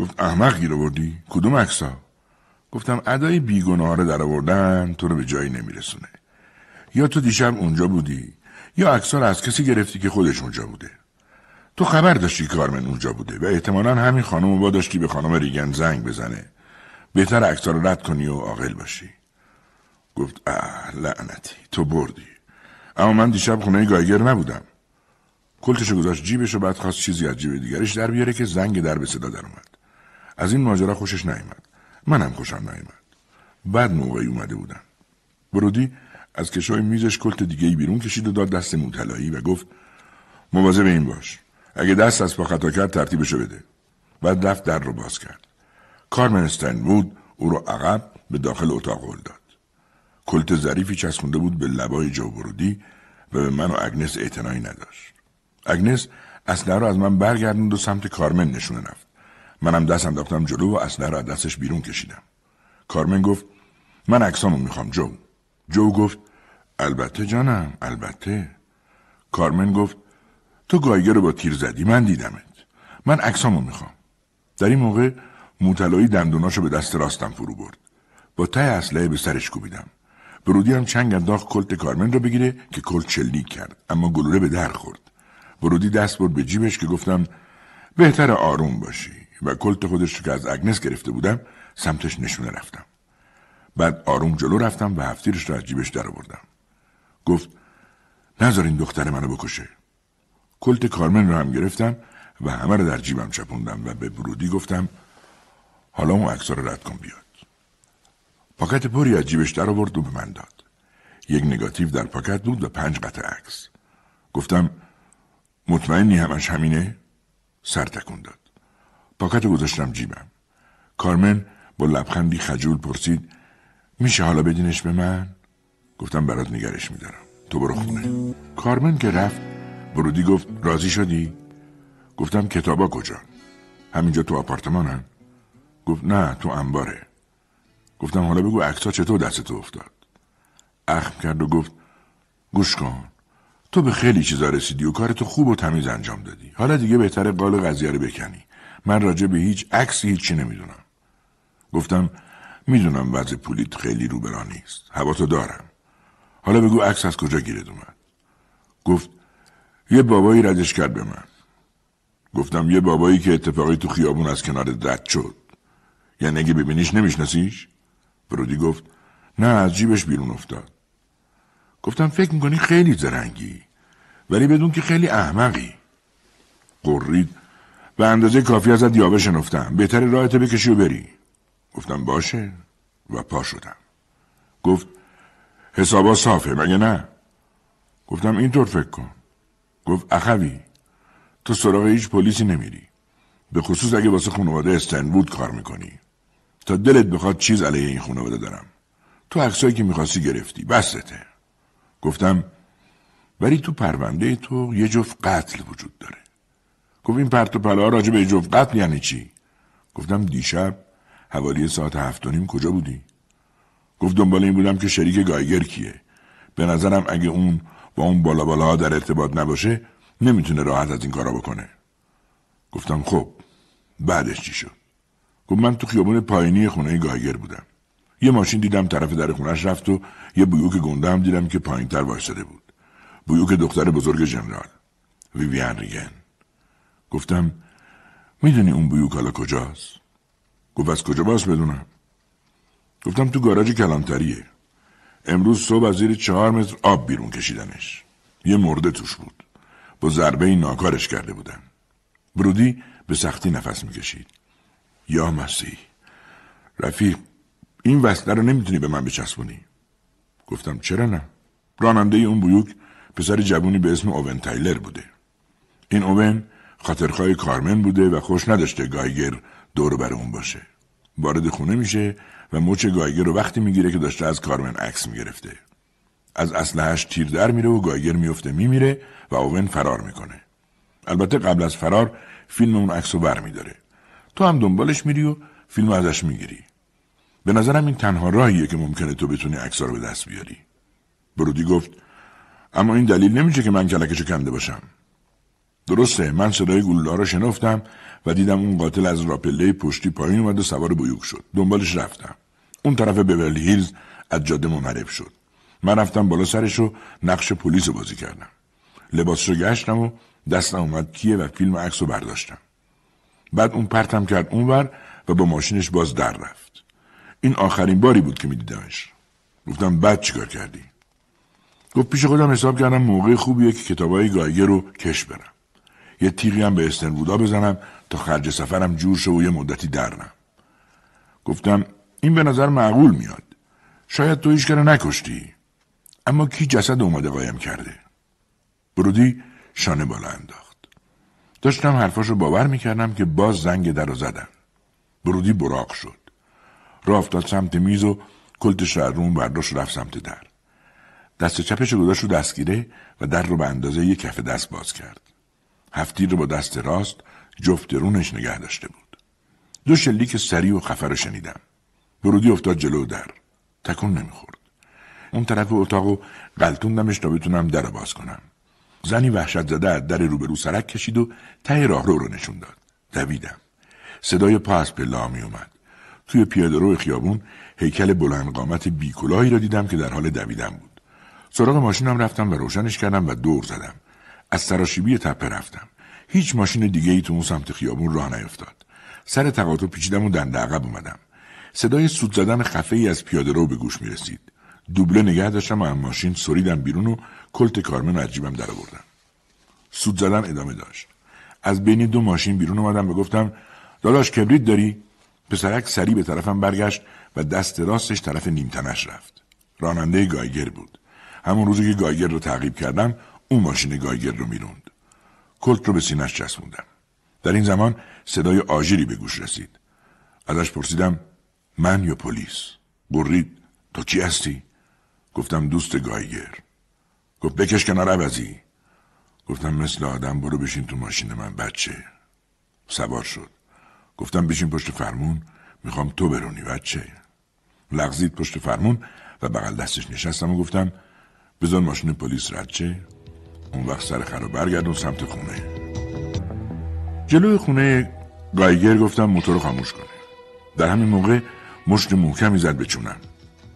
گفت احمق گیر آوردی کدوم عکسا گفتم ادای بیگناه رو در آوردن تو رو به جایی نمیرسونه یا تو دیشب اونجا بودی یا عکسا رو از کسی گرفتی که خودش اونجا بوده تو خبر داشتی کارمن اونجا بوده و احتمالا همین خانم با داشتی به خانم ریگن زنگ بزنه بهتر عکسا رو رد کنی و عاقل باشی گفت اه لعنتی تو بردی اما من دیشب خونه گایگر نبودم کلتشو گذاشت جیبش و بعد خواست چیزی از جیب دیگرش در بیاره که زنگ در به صدا در اومد از این ماجرا خوشش نیامد منم خوشم نیامد بعد موقعی اومده بودم برودی از کشوی میزش کلت دیگه ای بیرون کشید و داد دست موتلایی و گفت مواظب این باش اگه دست از پا خطا کرد ترتیبشو بده بعد رفت در رو باز کرد کارمن بود او رو عقب به داخل اتاق هل داد کلت ظریفی چسبونده بود به لبای جو برودی و به من و اگنس اعتنایی نداشت اگنس اصلا رو از من برگردوند و سمت کارمن نشونه رفت منم دست انداختم جلو و اسلحه را دستش بیرون کشیدم کارمن گفت من اکسامو میخوام جو جو گفت البته جانم البته کارمن گفت تو گایگر رو با تیر زدی من دیدمت من عکسامو میخوام در این موقع موتلایی دندوناشو به دست راستم فرو برد با تای اسلحه به سرش کوبیدم برودی هم چنگ انداخت کلت کارمن رو بگیره که کلت چلیک کرد اما گلوله به در خورد برودی دست برد به جیبش که گفتم بهتر آروم باشی و کلت خودش که از اگنس گرفته بودم سمتش نشونه رفتم بعد آروم جلو رفتم و هفتیرش را از جیبش درآوردم گفت نذار این دختر منو بکشه کلت کارمن رو هم گرفتم و همه رو در جیبم چپوندم و به برودی گفتم حالا اون عکس رو رد کن بیاد پاکت پری از جیبش در آورد و به من داد یک نگاتیو در پاکت بود و پنج قطع عکس گفتم مطمئنی همش همینه سر تکون داد پاکت گذاشتم جیبم کارمن با لبخندی خجول پرسید میشه حالا بدینش به من؟ گفتم برات نگرش میدارم تو برو خونه کارمن که رفت برودی گفت راضی شدی؟ گفتم کتابا کجا؟ همینجا تو آپارتمانن؟ هم؟ گفت نه تو انباره گفتم حالا بگو اکسا چطور دست تو افتاد اخم کرد و گفت گوش کن تو به خیلی چیزا رسیدی و کارتو خوب و تمیز انجام دادی حالا دیگه بهتره قال قضیه رو بکنی من راجع به هیچ عکسی هیچی نمیدونم گفتم میدونم وضع پولیت خیلی روبرانیست نیست تو دارم حالا بگو عکس از کجا گیرد اومد گفت یه بابایی ردش کرد به من گفتم یه بابایی که اتفاقی تو خیابون از کنار رد شد یعنی اگه ببینیش نمیشناسیش فرودی گفت نه از جیبش بیرون افتاد گفتم فکر میکنی خیلی زرنگی ولی بدون که خیلی احمقی قرید به اندازه کافی ازت یابه شنفتم بهتر راهتو بکشی و بری گفتم باشه و پا شدم گفت حسابا صافه مگه نه گفتم اینطور فکر کن گفت اخوی تو سراغ هیچ پلیسی نمیری به خصوص اگه واسه خانواده استنبود کار میکنی تا دلت بخواد چیز علیه این خانواده دارم تو عکسایی که میخواستی گرفتی بسته. گفتم ولی تو پرونده تو یه جفت قتل وجود داره گفت این پرت و پلاها راجع به جفت قتل یعنی چی گفتم دیشب حوالی ساعت هفت و نیم کجا بودی گفت دنبال این بودم که شریک گایگر کیه به نظرم اگه اون با اون بالا بالا در ارتباط نباشه نمیتونه راحت از این کارا بکنه گفتم خب بعدش چی شد گفت من تو خیابون پایینی خونه گایگر بودم یه ماشین دیدم طرف در خونش رفت و یه بیوک گنده هم دیدم که پایین تر بود بیوک دختر بزرگ جنرال ویویان ریگن گفتم میدونی اون بیوک حالا کجاست؟ گفت از کجا باز بدونم؟ گفتم تو گاراژ کلانتریه امروز صبح از زیر چهار متر آب بیرون کشیدنش یه مرده توش بود با ضربه ناکارش کرده بودن برودی به سختی نفس میکشید یا مسیح رفیق این وصله رو نمیتونی به من بچسبونی گفتم چرا نه راننده اون بیوک پسر جوونی به اسم اوون تایلر بوده این اوون خاطرخواه کارمن بوده و خوش نداشته گایگر دور بر اون باشه وارد خونه میشه و مچ گایگر رو وقتی میگیره که داشته از کارمن عکس میگرفته از اسلحهش تیر در میره و گایگر میفته میمیره و اوون فرار میکنه البته قبل از فرار فیلم اون عکس رو برمیداره تو هم دنبالش میری و فیلم ازش میگیری به نظرم این تنها راهیه که ممکنه تو بتونی عکس رو به دست بیاری برودی گفت اما این دلیل نمیشه که من کلکشو کنده باشم درسته من صدای گلوله را شنفتم و دیدم اون قاتل از راپله پشتی پایین اومد و سوار بیوک شد دنبالش رفتم اون طرف بیورلی هیلز از جاده منحرف شد من رفتم بالا سرش و نقش پلیس رو بازی کردم لباس رو گشتم و دستم اومد کیه و فیلم عکس رو برداشتم بعد اون پرتم کرد اونور و با ماشینش باز در رفت این آخرین باری بود که میدیدمش گفتم بعد چیکار کردی گفت پیش خودم حساب کردم موقع خوبیه که کتابای گایگر رو کش برم یه تیغی هم به استنبودا بزنم تا خرج سفرم جور شه و یه مدتی درنم گفتم این به نظر معقول میاد شاید تو هیچ نکشتی اما کی جسد اومده قایم کرده برودی شانه بالا انداخت داشتم حرفاشو باور میکردم که باز زنگ در رو زدم. برودی براق شد را افتاد سمت میز و کلتش رو روم برداشت رفت سمت در دست چپش گذاشت رو دستگیره و در رو به اندازه یک کف دست باز کرد هفتیر رو با دست راست جفت رونش نگه داشته بود. دو شلیک سریع و خفه رو شنیدم. برودی افتاد جلو در. تکون نمیخورد. اون طرف اتاق و قلتوندمش تا بتونم در رو باز کنم. زنی وحشت زده از در روبرو سرک کشید و ته راهرو رو نشون داد. دویدم. صدای پا از پله می اومد. توی پیاده رو خیابون هیکل بلند قامت بیکلاهی را دیدم که در حال دویدم بود. سراغ ماشینم رفتم و روشنش کردم و دور زدم. از سراشیبی تپه رفتم هیچ ماشین دیگه ای تو اون سمت خیابون راه نیفتاد سر تقاطع پیچیدم و دنده عقب اومدم صدای سود زدن خفه ای از پیاده رو به گوش می رسید دوبله نگه داشتم و هم ماشین سریدم بیرون و کلت کارمن از جیبم در آوردم سود زدن ادامه داشت از بین دو ماشین بیرون اومدم و گفتم داداش کبریت داری پسرک سری به طرفم برگشت و دست راستش طرف نیمتنش رفت راننده گایگر بود همون روزی که گایگر رو تعقیب کردم اون ماشین گایگر رو میروند کلت رو به سینش چسبوندم در این زمان صدای آژیری به گوش رسید ازش پرسیدم من یا پلیس برید تو کی هستی گفتم دوست گایگر گفت بکش کنار عوضی گفتم مثل آدم برو بشین تو ماشین من بچه سوار شد گفتم بشین پشت فرمون میخوام تو برونی بچه لغزید پشت فرمون و بغل دستش نشستم و گفتم بذار ماشین پلیس رد چه اون وقت سر خر برگردون سمت خونه جلوی خونه گایگر گفتم موتور رو خاموش کنه در همین موقع مشت محکمی زد به چونم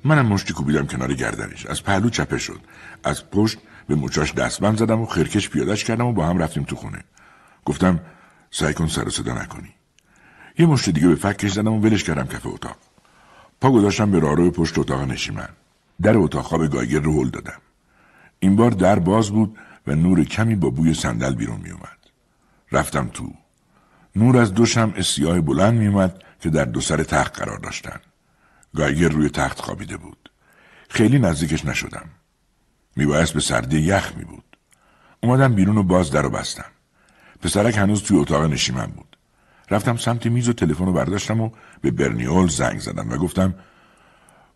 منم مشتی کوبیدم کنار گردنش از پهلو چپه شد از پشت به مچاش دستبند زدم و خرکش پیادش کردم و با هم رفتیم تو خونه گفتم سعی کن سر و صدا نکنی یه مشت دیگه به فکش زدم و ولش کردم کف اتاق پا گذاشتم به راروی پشت اتاق نشیمن در اتاق خواب گایگر رو هل دادم این بار در باز بود و نور کمی با بوی صندل بیرون می اومد. رفتم تو. نور از دوشم شمع سیاه بلند می اومد که در دو سر تخت قرار داشتن. گایگر روی تخت خوابیده بود. خیلی نزدیکش نشدم. میبایست به سردی یخ می بود. اومدم بیرون و باز در و بستم. پسرک هنوز توی اتاق نشیمن بود. رفتم سمت میز و تلفن رو برداشتم و به برنیول زنگ زدم و گفتم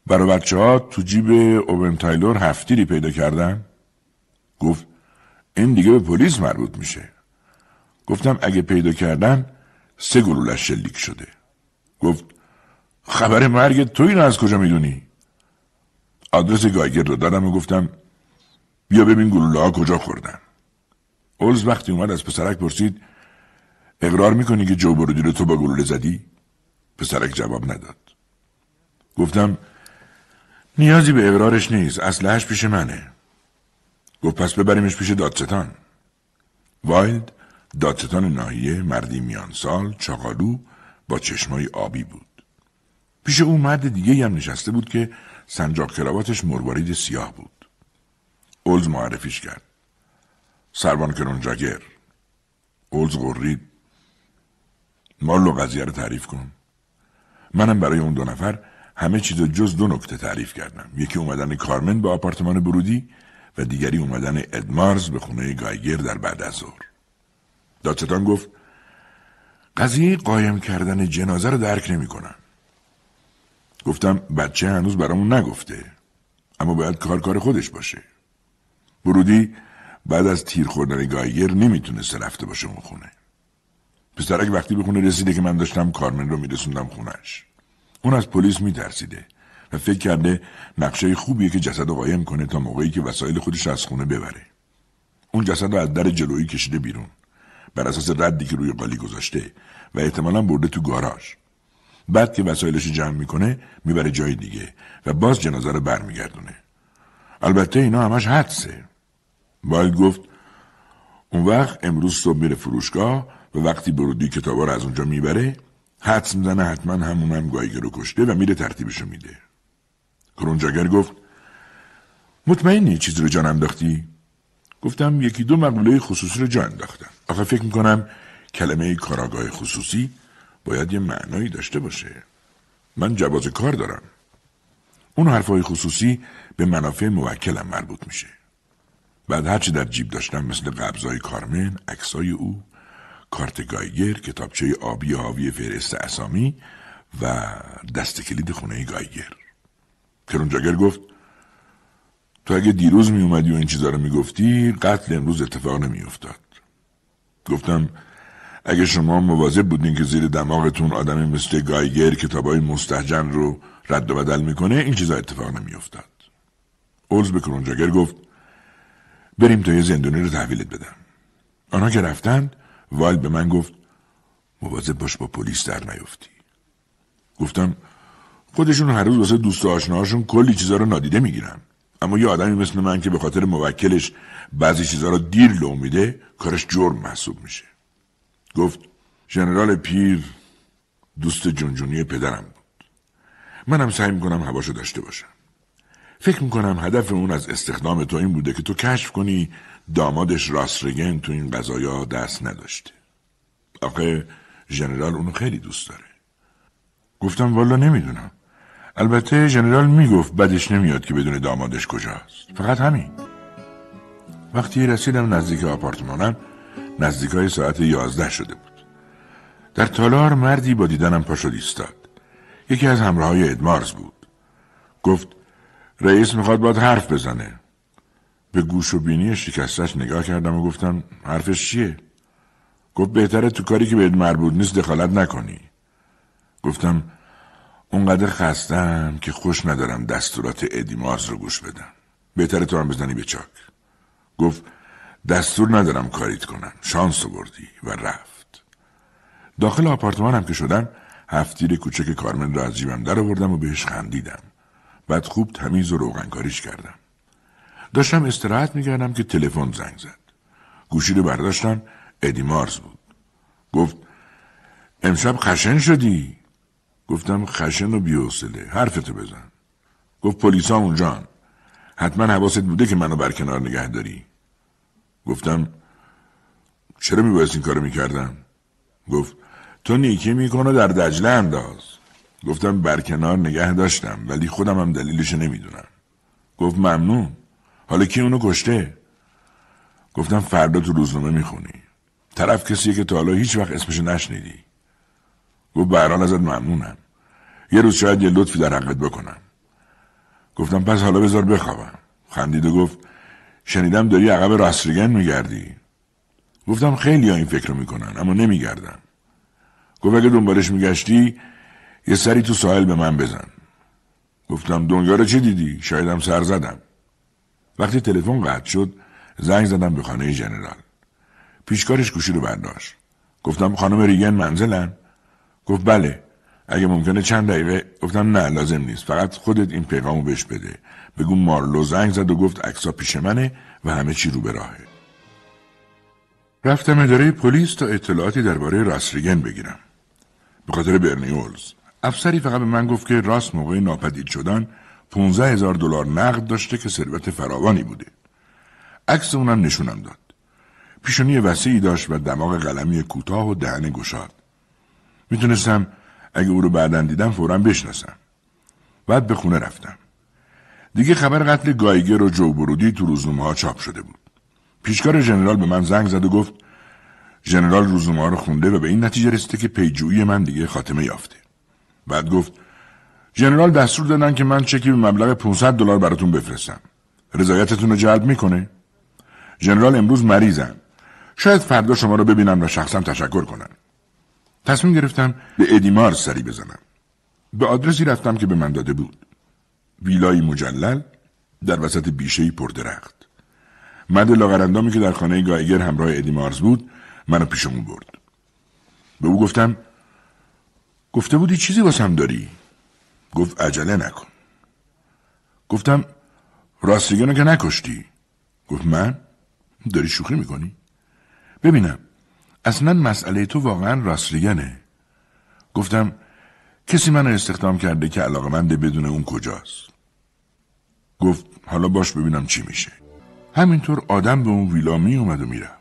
برای بچه ها تو جیب اوبن تایلور هفتیری پیدا کردن؟ گفت این دیگه به پلیس مربوط میشه گفتم اگه پیدا کردن سه گلولش شلیک شده گفت خبر مرگ تو این از کجا میدونی؟ آدرس گایگر رو دادم و گفتم بیا ببین گلوله ها کجا خوردن اولز وقتی اومد از پسرک پرسید اقرار میکنی که جو برودی رو تو با گلوله زدی؟ پسرک جواب نداد گفتم نیازی به اقرارش نیست اصلهش پیش منه گفت پس ببریمش پیش دادستان وایلد دادستان ناحیه مردی میان سال چاقالو با چشمای آبی بود پیش او مرد دیگه هم نشسته بود که سنجاق کراواتش مروارید سیاه بود اولز معرفیش کرد سربان کرونجاگر اولز غرید مال و قضیه رو تعریف کن منم برای اون دو نفر همه چیز جز دو نکته تعریف کردم یکی اومدن کارمن به آپارتمان برودی و دیگری اومدن ادمارز به خونه گایگر در بعد از ظهر دادستان گفت قضیه قایم کردن جنازه رو درک نمی کنن. گفتم بچه هنوز برامون نگفته اما باید کار کار خودش باشه برودی بعد از تیر خوردن گایگر نمیتونسته رفته باشه اون خونه پسرک وقتی به خونه رسیده که من داشتم کارمن رو میرسوندم خونش اون از پلیس میترسیده و فکر کرده نقشه خوبیه که جسد رو قایم کنه تا موقعی که وسایل خودش از خونه ببره اون جسد رو از در جلویی کشیده بیرون بر اساس ردی که روی قالی گذاشته و احتمالا برده تو گاراژ بعد که وسایلش جمع میکنه میبره جای دیگه و باز جنازه رو برمیگردونه البته اینا همش حدسه باید گفت اون وقت امروز صبح میره فروشگاه و وقتی برودی کتابا رو از اونجا میبره حدس میزنه حتما همونم هم گایگه رو کشته و میره ترتیبشو میده کرونجاگر گفت مطمئنی چیزی رو جان انداختی؟ گفتم یکی دو مقوله خصوصی رو جان انداختم آخه فکر میکنم کلمه کاراگاه خصوصی باید یه معنایی داشته باشه من جواز کار دارم اون حرفهای خصوصی به منافع موکلم مربوط میشه بعد هرچی در جیب داشتم مثل قبضای کارمن عکسای او کارت گایگر کتابچه آبی حاوی فهرست اسامی و دست کلید خونه گایگر کرونجاگر گفت تو اگه دیروز می اومدی و این چیزا رو میگفتی قتل امروز اتفاق نمیافتاد گفتم اگه شما مواظب بودین که زیر دماغتون آدمی مثل گایگر کتابای مستحجن رو رد و بدل میکنه این چیزا اتفاق نمیافتاد اولز به کرونجاگر گفت بریم تا یه زندونی رو تحویلت بدم آنها که رفتند وال به من گفت مواظب باش با پلیس در نیفتی گفتم خودشون هر روز واسه دوست و آشناهاشون کلی چیزا رو نادیده میگیرن اما یه آدمی مثل من که به خاطر موکلش بعضی چیزا رو دیر لو میده کارش جرم محسوب میشه گفت ژنرال پیر دوست جنجونی پدرم بود منم سعی میکنم هواشو داشته باشم فکر میکنم هدف اون از استخدام تو این بوده که تو کشف کنی دامادش راسترگن تو این قضایا دست نداشته آخه ژنرال اونو خیلی دوست داره گفتم والا نمیدونم البته جنرال میگفت بدش نمیاد که بدون دامادش کجاست فقط همین وقتی رسیدم نزدیک آپارتمانم نزدیکای ساعت یازده شده بود در تالار مردی با دیدنم شد ایستاد یکی از همراه های ادمارز بود گفت رئیس میخواد باید حرف بزنه به گوش و بینی شکستش نگاه کردم و گفتم حرفش چیه؟ گفت بهتره تو کاری که بهت مربوط نیست دخالت نکنی گفتم اونقدر خستم که خوش ندارم دستورات مارز رو گوش بدم بهتره تو هم بزنی به چاک گفت دستور ندارم کاریت کنم شانس بردی و رفت داخل آپارتمانم که شدم هفتیر کوچک کارمن را از جیبم در آوردم و بهش خندیدم بعد خوب تمیز و روغنکاریش کردم داشتم استراحت میکردم که تلفن زنگ زد گوشی رو برداشتم ادی مارز بود گفت امشب خشن شدی گفتم خشن و بیوسله حرفتو بزن گفت پلیسا اونجان حتما حواست بوده که منو برکنار نگه داری گفتم چرا میبایست این کارو میکردم گفت تو نیکی میکن و در دجله انداز گفتم برکنار نگه داشتم ولی خودم هم دلیلشو نمیدونم گفت ممنون حالا کی اونو کشته گفتم فردا تو روزنامه میخونی طرف کسیه که تا حالا هیچ وقت اسمشو نشنیدی گفت بران ازت ممنونم یه روز شاید یه لطفی در حقت بکنم گفتم پس حالا بذار بخوابم خندید و گفت شنیدم داری عقب راستریگن میگردی گفتم خیلی ها این فکر رو میکنن اما نمیگردم گفت اگه دنبالش میگشتی یه سری تو ساحل به من بزن گفتم دنیا رو چی دیدی؟ شایدم سر زدم وقتی تلفن قطع شد زنگ زدم به خانه جنرال پیشکارش گوشی رو برداشت گفتم خانم ریگن منزلن گفت بله اگه ممکنه چند دقیقه گفتم نه لازم نیست فقط خودت این پیغامو بهش بده بگو مارلو زنگ زد و گفت عکسا پیش منه و همه چی رو به راهه رفتم اداره پلیس تا اطلاعاتی درباره راسریگن بگیرم به خاطر برنیولز افسری فقط به من گفت که راست موقع ناپدید شدن 15 هزار دلار نقد داشته که ثروت فراوانی بوده عکس اونم نشونم داد پیشونی وسیعی داشت و دماغ قلمی کوتاه و دهن گشاد میتونستم اگه او رو بعدا دیدم فورا بشناسم بعد به خونه رفتم دیگه خبر قتل گایگر و جوبرودی تو روزنامه ها چاپ شده بود پیشکار ژنرال به من زنگ زد و گفت جنرال روزنامه ها رو خونده و به این نتیجه رسیده که پیجویی من دیگه خاتمه یافته بعد گفت ژنرال دستور دادن که من چکی به مبلغ 500 دلار براتون بفرستم رضایتتون رو جلب میکنه ژنرال امروز مریضم شاید فردا شما رو ببینم و شخصا تشکر کنم تصمیم گرفتم به ادیمار سری بزنم به آدرسی رفتم که به من داده بود ویلای مجلل در وسط بیشهی پردرخت مد لاغرندامی که در خانه گایگر همراه ادیمارز بود منو پیشمون برد به او گفتم گفته بودی چیزی واسم داری گفت عجله نکن گفتم راستیگانو که نکشتی گفت من داری شوخی میکنی ببینم اصلا مسئله تو واقعا راستریانه گفتم کسی منو استخدام کرده که علاقه منده بدون اون کجاست گفت حالا باش ببینم چی میشه همینطور آدم به اون ویلا می اومد و میرفت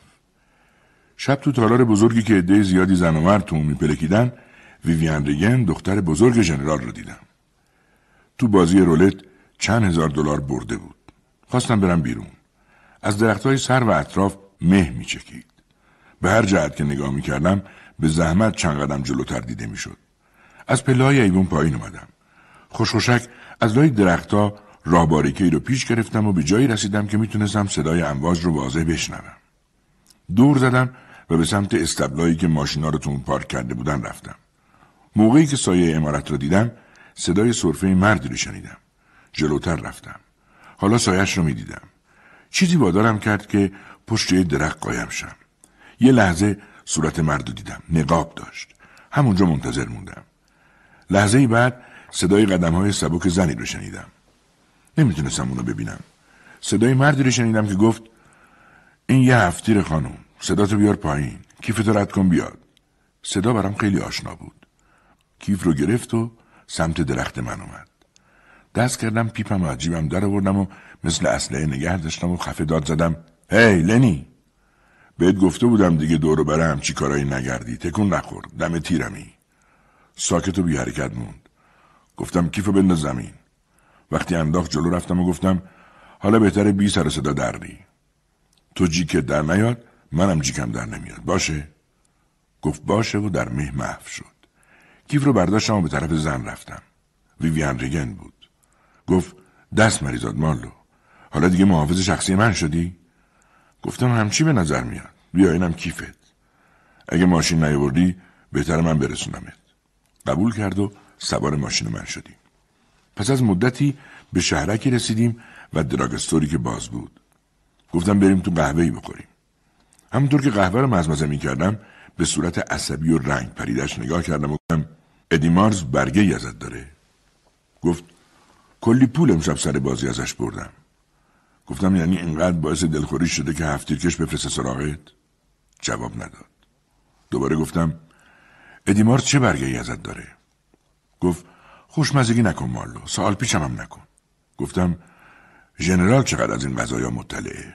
شب تو تالار بزرگی که عده زیادی زن و مرد تو اون میپلکیدن ویویان ریگن دختر بزرگ ژنرال رو دیدم تو بازی رولت چند هزار دلار برده بود خواستم برم بیرون از درختهای سر و اطراف مه میچکید به هر جهت که نگاه می کردم به زحمت چند قدم جلوتر دیده می شد. از پله های پایین اومدم. خوشخوشک از لای درختها راه باریکی رو پیش گرفتم و به جایی رسیدم که میتونستم صدای امواج رو واضح بشنوم. دور زدم و به سمت استبلایی که ماشینا رو پارک کرده بودن رفتم. موقعی که سایه امارت رو دیدم صدای صرفه مردی رو شنیدم. جلوتر رفتم. حالا سایش رو میدیدم. چیزی وادارم کرد که پشت درخت قایم شم. یه لحظه صورت مرد دیدم نقاب داشت همونجا منتظر موندم لحظه بعد صدای قدم های سبک زنی رو شنیدم نمیتونستم اونو ببینم صدای مردی رو شنیدم که گفت این یه هفتیر خانم صداتو بیار پایین تو رد کن بیاد صدا برام خیلی آشنا بود کیف رو گرفت و سمت درخت من اومد دست کردم پیپم و عجیبم در و مثل اسلحه نگه داشتم و خفه داد زدم هی لنی بهت گفته بودم دیگه دورو بره همچی کارایی نگردی تکون نخور دم تیرمی ساکت و بی حرکت موند گفتم کیفو بند زمین وقتی انداخت جلو رفتم و گفتم حالا بهتره بی سر صدا دردی. تو جیکت در نیاد منم جیکم در نمیاد باشه گفت باشه و در مه محو شد کیف رو برداشتم و به طرف زن رفتم ویویان ریگن بود گفت دست مریزاد مالو حالا دیگه محافظ شخصی من شدی گفتم همچی به نظر میاد بیا اینم کیفت اگه ماشین نیاوردی بهتر من برسونمت قبول کرد و سوار ماشین من شدیم پس از مدتی به شهرکی رسیدیم و دراگستوری که باز بود گفتم بریم تو ای بخوریم همونطور که قهوه رو مزمزه می کردم به صورت عصبی و رنگ پریدش نگاه کردم و گفتم ادیمارز برگه ازت داره گفت کلی پول امشب سر بازی ازش بردم گفتم یعنی اینقدر باعث دلخوری شده که هفتیرکش کش بفرسته سراغت؟ جواب نداد. دوباره گفتم ادیمار چه برگه ازت داره؟ گفت خوشمزگی نکن مالو سوال پیچم هم نکن گفتم ژنرال چقدر از این مزایا مطلعه؟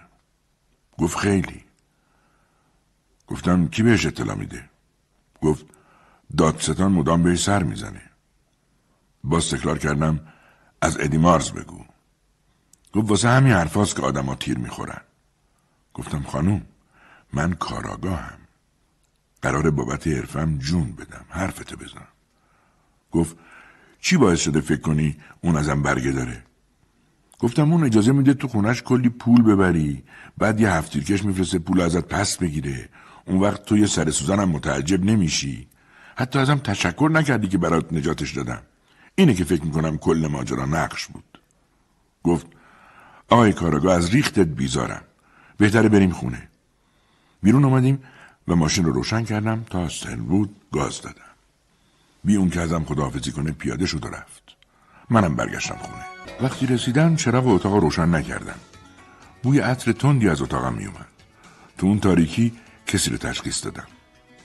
گفت خیلی گفتم کی بهش اطلاع میده؟ گفت دادستان مدام بهش سر میزنه باز تکرار کردم از ادیمارز بگو گفت واسه همین حرفاس که آدما تیر میخورن گفتم خانوم من کاراگاهم قرار بابت حرفم جون بدم حرفتو بزنم گفت چی باعث شده فکر کنی اون ازم برگه داره گفتم اون اجازه میده تو خونش کلی پول ببری بعد یه هفتیرکش میفرسته پول ازت پس بگیره اون وقت تو یه سر سوزنم متعجب نمیشی حتی ازم تشکر نکردی که برات نجاتش دادم اینه که فکر میکنم کل ماجرا نقش بود گفت آقای کاراگا از ریختت بیزارم بهتره بریم خونه بیرون آمدیم و ماشین رو روشن کردم تا سن بود گاز دادم بی اون که ازم خداحافظی کنه پیاده شد و رفت منم برگشتم خونه وقتی رسیدم چراغ اتاق روشن نکردم بوی عطر تندی از اتاقم میومد تو اون تاریکی کسی رو تشخیص دادم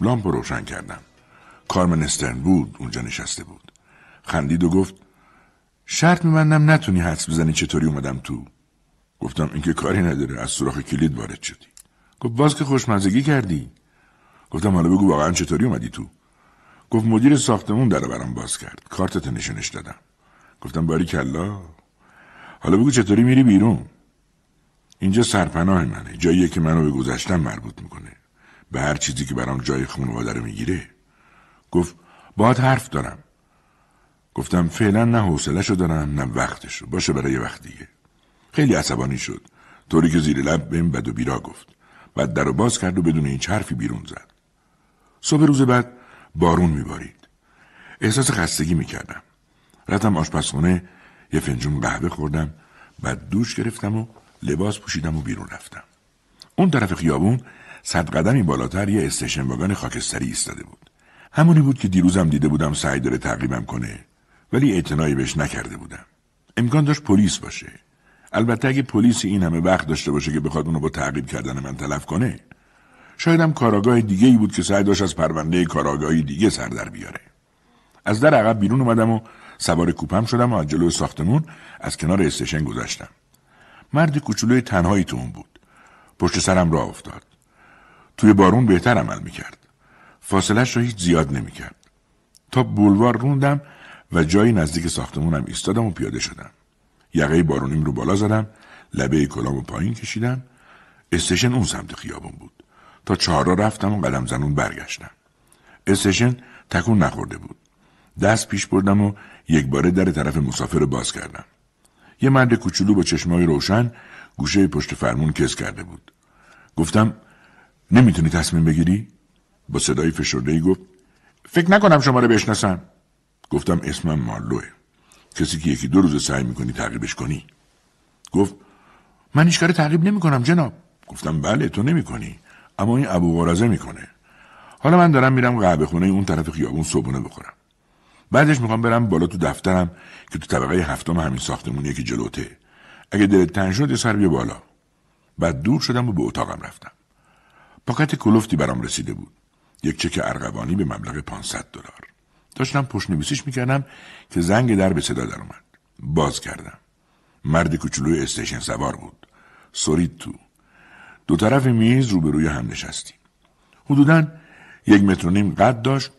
لامپ رو روشن کردم کارمن استرن بود اونجا نشسته بود خندید و گفت شرط میبندم نتونی حدس بزنی چطوری اومدم تو گفتم این که کاری نداره از سوراخ کلید وارد شدی گفت باز که خوشمزگی کردی گفتم حالا بگو واقعا چطوری اومدی تو گفت مدیر ساختمون در برام باز کرد کارتت نشونش دادم گفتم باری کلا حالا بگو چطوری میری بیرون اینجا سرپناه منه جاییه که منو به گذشتم مربوط میکنه به هر چیزی که برام جای خانواده رو میگیره گفت باید حرف دارم گفتم فعلا نه حوصلهشو دارم نه وقتشو باشه برای وقت دیگه خیلی عصبانی شد طوری که زیر لب بهم بد و بیرا گفت بعد در و باز کرد و بدون این حرفی بیرون زد صبح روز بعد بارون میبارید احساس خستگی میکردم رفتم آشپزخونه یه فنجون قهوه خوردم بعد دوش گرفتم و لباس پوشیدم و بیرون رفتم اون طرف خیابون صد قدمی بالاتر یه استشن واگن خاکستری ایستاده بود همونی بود که دیروزم دیده بودم سعی داره تقریبم کنه ولی اعتنایی بهش نکرده بودم امکان داشت پلیس باشه البته اگه پلیس این همه وقت داشته باشه که بخواد اونو با تعقیب کردن من تلف کنه شاید هم کاراگاه دیگه ای بود که سعی داشت از پرونده کاراگاهی دیگه سر در بیاره از در عقب بیرون اومدم و سوار کوپم شدم و از جلو ساختمون از کنار استشن گذشتم مرد کوچولوی تنهایی تو اون بود پشت سرم را افتاد توی بارون بهتر عمل میکرد فاصلش را هیچ زیاد نمیکرد تا بلوار روندم و جایی نزدیک ساختمونم ایستادم و پیاده شدم یقه بارونیم رو بالا زدم لبه کلام پایین کشیدم استشن اون سمت خیابون بود تا چهارا رفتم و قدم زنون برگشتم استشن تکون نخورده بود دست پیش بردم و یک باره در طرف مسافر باز کردم یه مرد کوچولو با چشمای روشن گوشه پشت فرمون کس کرده بود گفتم نمیتونی تصمیم بگیری با صدای فشرده گفت فکر نکنم شما رو بشناسم گفتم اسمم مارلوه کسی که یکی دو روز سعی میکنی تعقیبش کنی گفت من هیچ کاری تعقیب نمیکنم جناب گفتم بله تو نمیکنی اما این ابو قرازه میکنه حالا من دارم میرم قهوه خونه اون طرف خیابون صبحونه بخورم بعدش میخوام برم بالا تو دفترم که تو طبقه هفتم همین ساختمونیه که جلوته اگه دلت تنگ شد سر بیا بالا بعد دور شدم و به اتاقم رفتم پاکت کلوفتی برام رسیده بود یک چک ارغوانی به مبلغ 500 دلار داشتم پشت نویسیش میکردم که زنگ در به صدا در اومد. باز کردم. مرد کوچولوی استیشن سوار بود. سرید تو. دو طرف میز روبروی هم نشستیم. حدودا یک متر و نیم قد داشت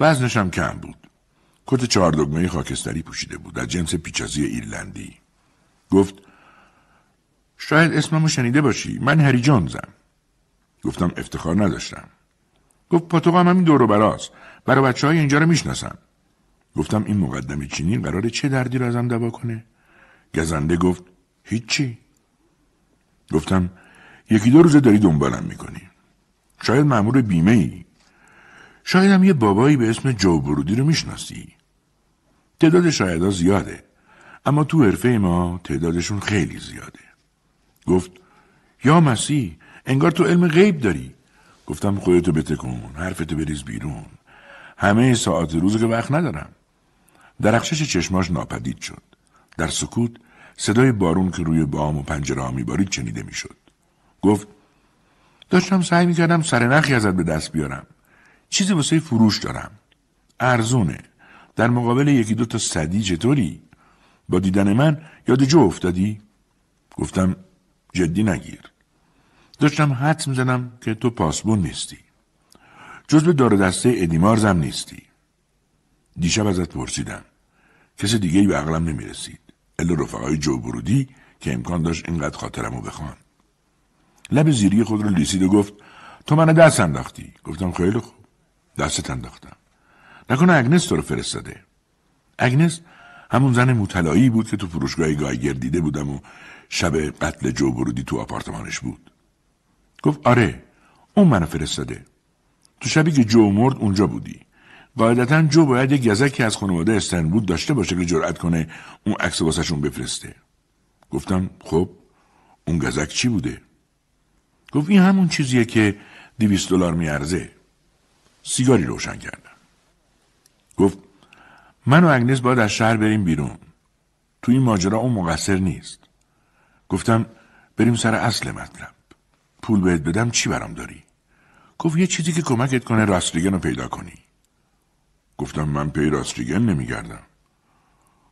وزنش هم کم بود کت چهار دگمه خاکستری پوشیده بود از جنس پیچازی ایرلندی گفت شاید اسممو شنیده باشی من هری جونزم گفتم افتخار نداشتم گفت پاتوقم همین دور و براست برای بچه های اینجا رو میشناسم گفتم این مقدم چینی قراره چه دردی رو ازم دوا کنه گزنده گفت هیچی گفتم یکی دو روزه داری دنبالم میکنی شاید مأمور بیمه ای شاید یه بابایی به اسم جو برودی رو میشناسی تعداد ها زیاده اما تو حرفه ما تعدادشون خیلی زیاده گفت یا مسی انگار تو علم غیب داری گفتم خودتو بتکن حرفتو بریز بیرون همه ساعت روز که وقت ندارم درخشش چشماش ناپدید شد در سکوت صدای بارون که روی بام و پنجره ها میبارید چنیده میشد گفت داشتم سعی میکردم سرنخی ازت به دست بیارم چیزی واسه فروش دارم ارزونه در مقابل یکی دو تا صدی چطوری با دیدن من یاد جو افتادی گفتم جدی نگیر داشتم حد میزنم که تو پاسبون نیستی به دار دسته ادیمارزم نیستی دیشب ازت پرسیدم کس دیگه ای به عقلم نمیرسید الا رفقای جو برودی که امکان داشت اینقدر خاطرم رو بخوان لب زیری خود رو لیسید و گفت تو من دست انداختی گفتم خیلی خوب دستت انداختم نکنه اگنس تو رو فرستاده اگنس همون زن مطلایی بود که تو فروشگاه گایگر دیده بودم و شب قتل جو برودی تو آپارتمانش بود گفت آره اون منو فرستاده تو شبی که جو مرد اونجا بودی قاعدتا جو باید یه گزکی از خانواده بود داشته باشه که جرأت کنه اون عکس واسهشون بفرسته گفتم خب اون گزک چی بوده گفت این همون چیزیه که دیویست دلار میارزه سیگاری روشن کردم گفت من و اگنس باید از شهر بریم بیرون تو این ماجرا اون مقصر نیست گفتم بریم سر اصل مطلب پول بهت بدم چی برام داری گفت یه چیزی که کمکت کنه راستریگن رو پیدا کنی گفتم من پی راستریگن نمیگردم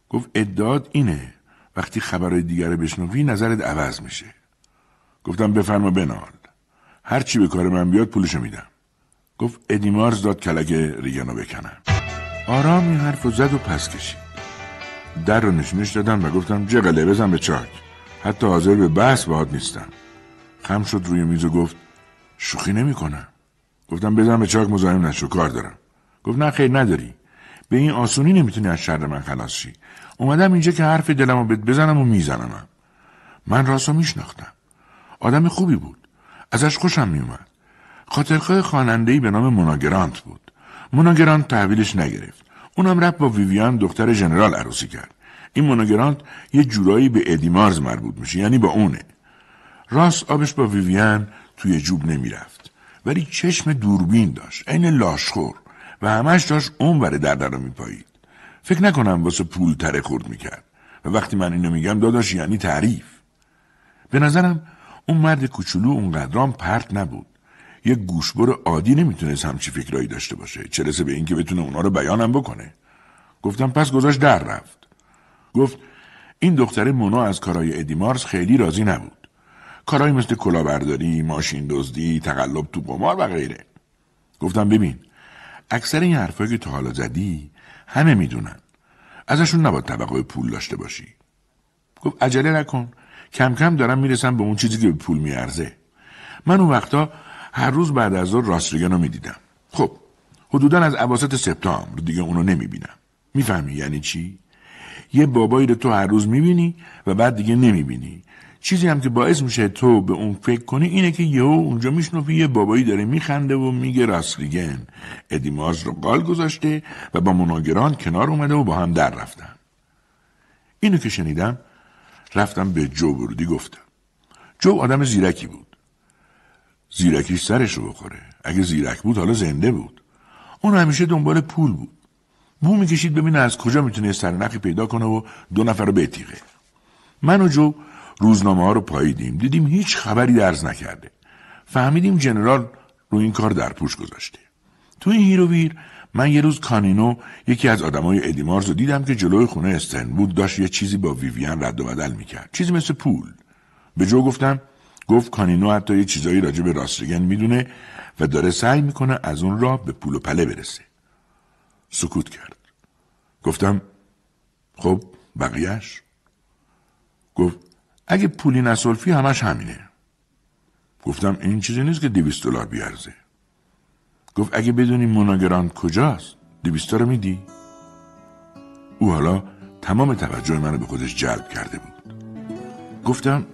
گفت ادعاد اینه وقتی خبرهای دیگر رو بشنوی نظرت عوض میشه گفتم بفرما بنال هر چی به کار من بیاد پولشو میدم گفت ادیمارز داد کلک رو بکنم آرام این حرف رو زد و پس کشید در رو نشونش دادم و گفتم جقله بزن به چاک حتی حاضر به بحث باهات نیستم خم شد روی میز و گفت شوخی نمیکنم گفتم بزن به چاک مزاحم نشو کار دارم گفت نه خیر نداری به این آسونی نمیتونی از شر من خلاص شی اومدم اینجا که حرف دلم رو بزنم و میزنمم من راسا میشناختم آدم خوبی بود ازش خوشم میومد خاطرخواه خوانندهای به نام موناگرانت بود موناگرانت تحویلش نگرفت اونم رفت با ویویان دختر ژنرال عروسی کرد این موناگرانت یه جورایی به ادیمارز مربوط میشه یعنی با اونه راست آبش با ویویان توی جوب نمیرفت ولی چشم دوربین داشت عین لاشخور و همش داشت اونور در رو میپایید فکر نکنم واسه پول تره خورد میکرد و وقتی من اینو میگم داداش یعنی تعریف به نظرم اون مرد کوچولو اونقدران پرت نبود یه گوشبر عادی نمیتونست همچی فکرایی داشته باشه چرسه به اینکه بتونه اونا رو بیانم بکنه گفتم پس گذاشت در رفت گفت این دختره مونا از کارای ادیمارس خیلی راضی نبود کارهایی مثل کلاهبرداری ماشین دزدی تقلب تو قمار و غیره گفتم ببین اکثر این حرفایی که تا حالا زدی همه میدونن ازشون نباید طبقه پول داشته باشی گفت عجله نکن کم کم دارم میرسم به اون چیزی که به پول میارزه من اون وقتا هر روز بعد از ظهر راستریگن رو میدیدم خب حدودا از عواسط سپتامبر دیگه اونو نمیبینم میفهمی یعنی چی یه بابایی رو تو هر روز میبینی و بعد دیگه نمیبینی چیزی هم که باعث میشه تو به اون فکر کنی اینه که یهو اونجا میشنوی یه بابایی داره میخنده و میگه راستیگن ادیماز رو قال گذاشته و با مناگران کنار اومده و با هم در رفتن اینو که شنیدم رفتم به جو برودی گفتم جو آدم زیرکی بود زیرکیش سرش رو بخوره اگه زیرک بود حالا زنده بود اون همیشه دنبال پول بود بو میکشید ببینه از کجا میتونه سرنخی پیدا کنه و دو نفر رو بتیغه من و جو روزنامه ها رو پاییدیم دیدیم هیچ خبری درز نکرده فهمیدیم جنرال رو این کار در پوش گذاشته تو این هیروویر من یه روز کانینو یکی از آدمای ادیمارز رو دیدم که جلوی خونه بود داشت یه چیزی با ویویان رد و بدل میکرد چیزی مثل پول به جو گفتم گفت کانینو حتی یه چیزایی راجع به راستگن میدونه و داره سعی میکنه از اون را به پول و پله برسه سکوت کرد گفتم خب بقیهش گفت اگه پولی نسلفی همش همینه گفتم این چیزی نیست که دویست دلار بیارزه گفت اگه بدونی موناگراند کجاست دویست رو میدی او حالا تمام توجه منو به خودش جلب کرده بود گفتم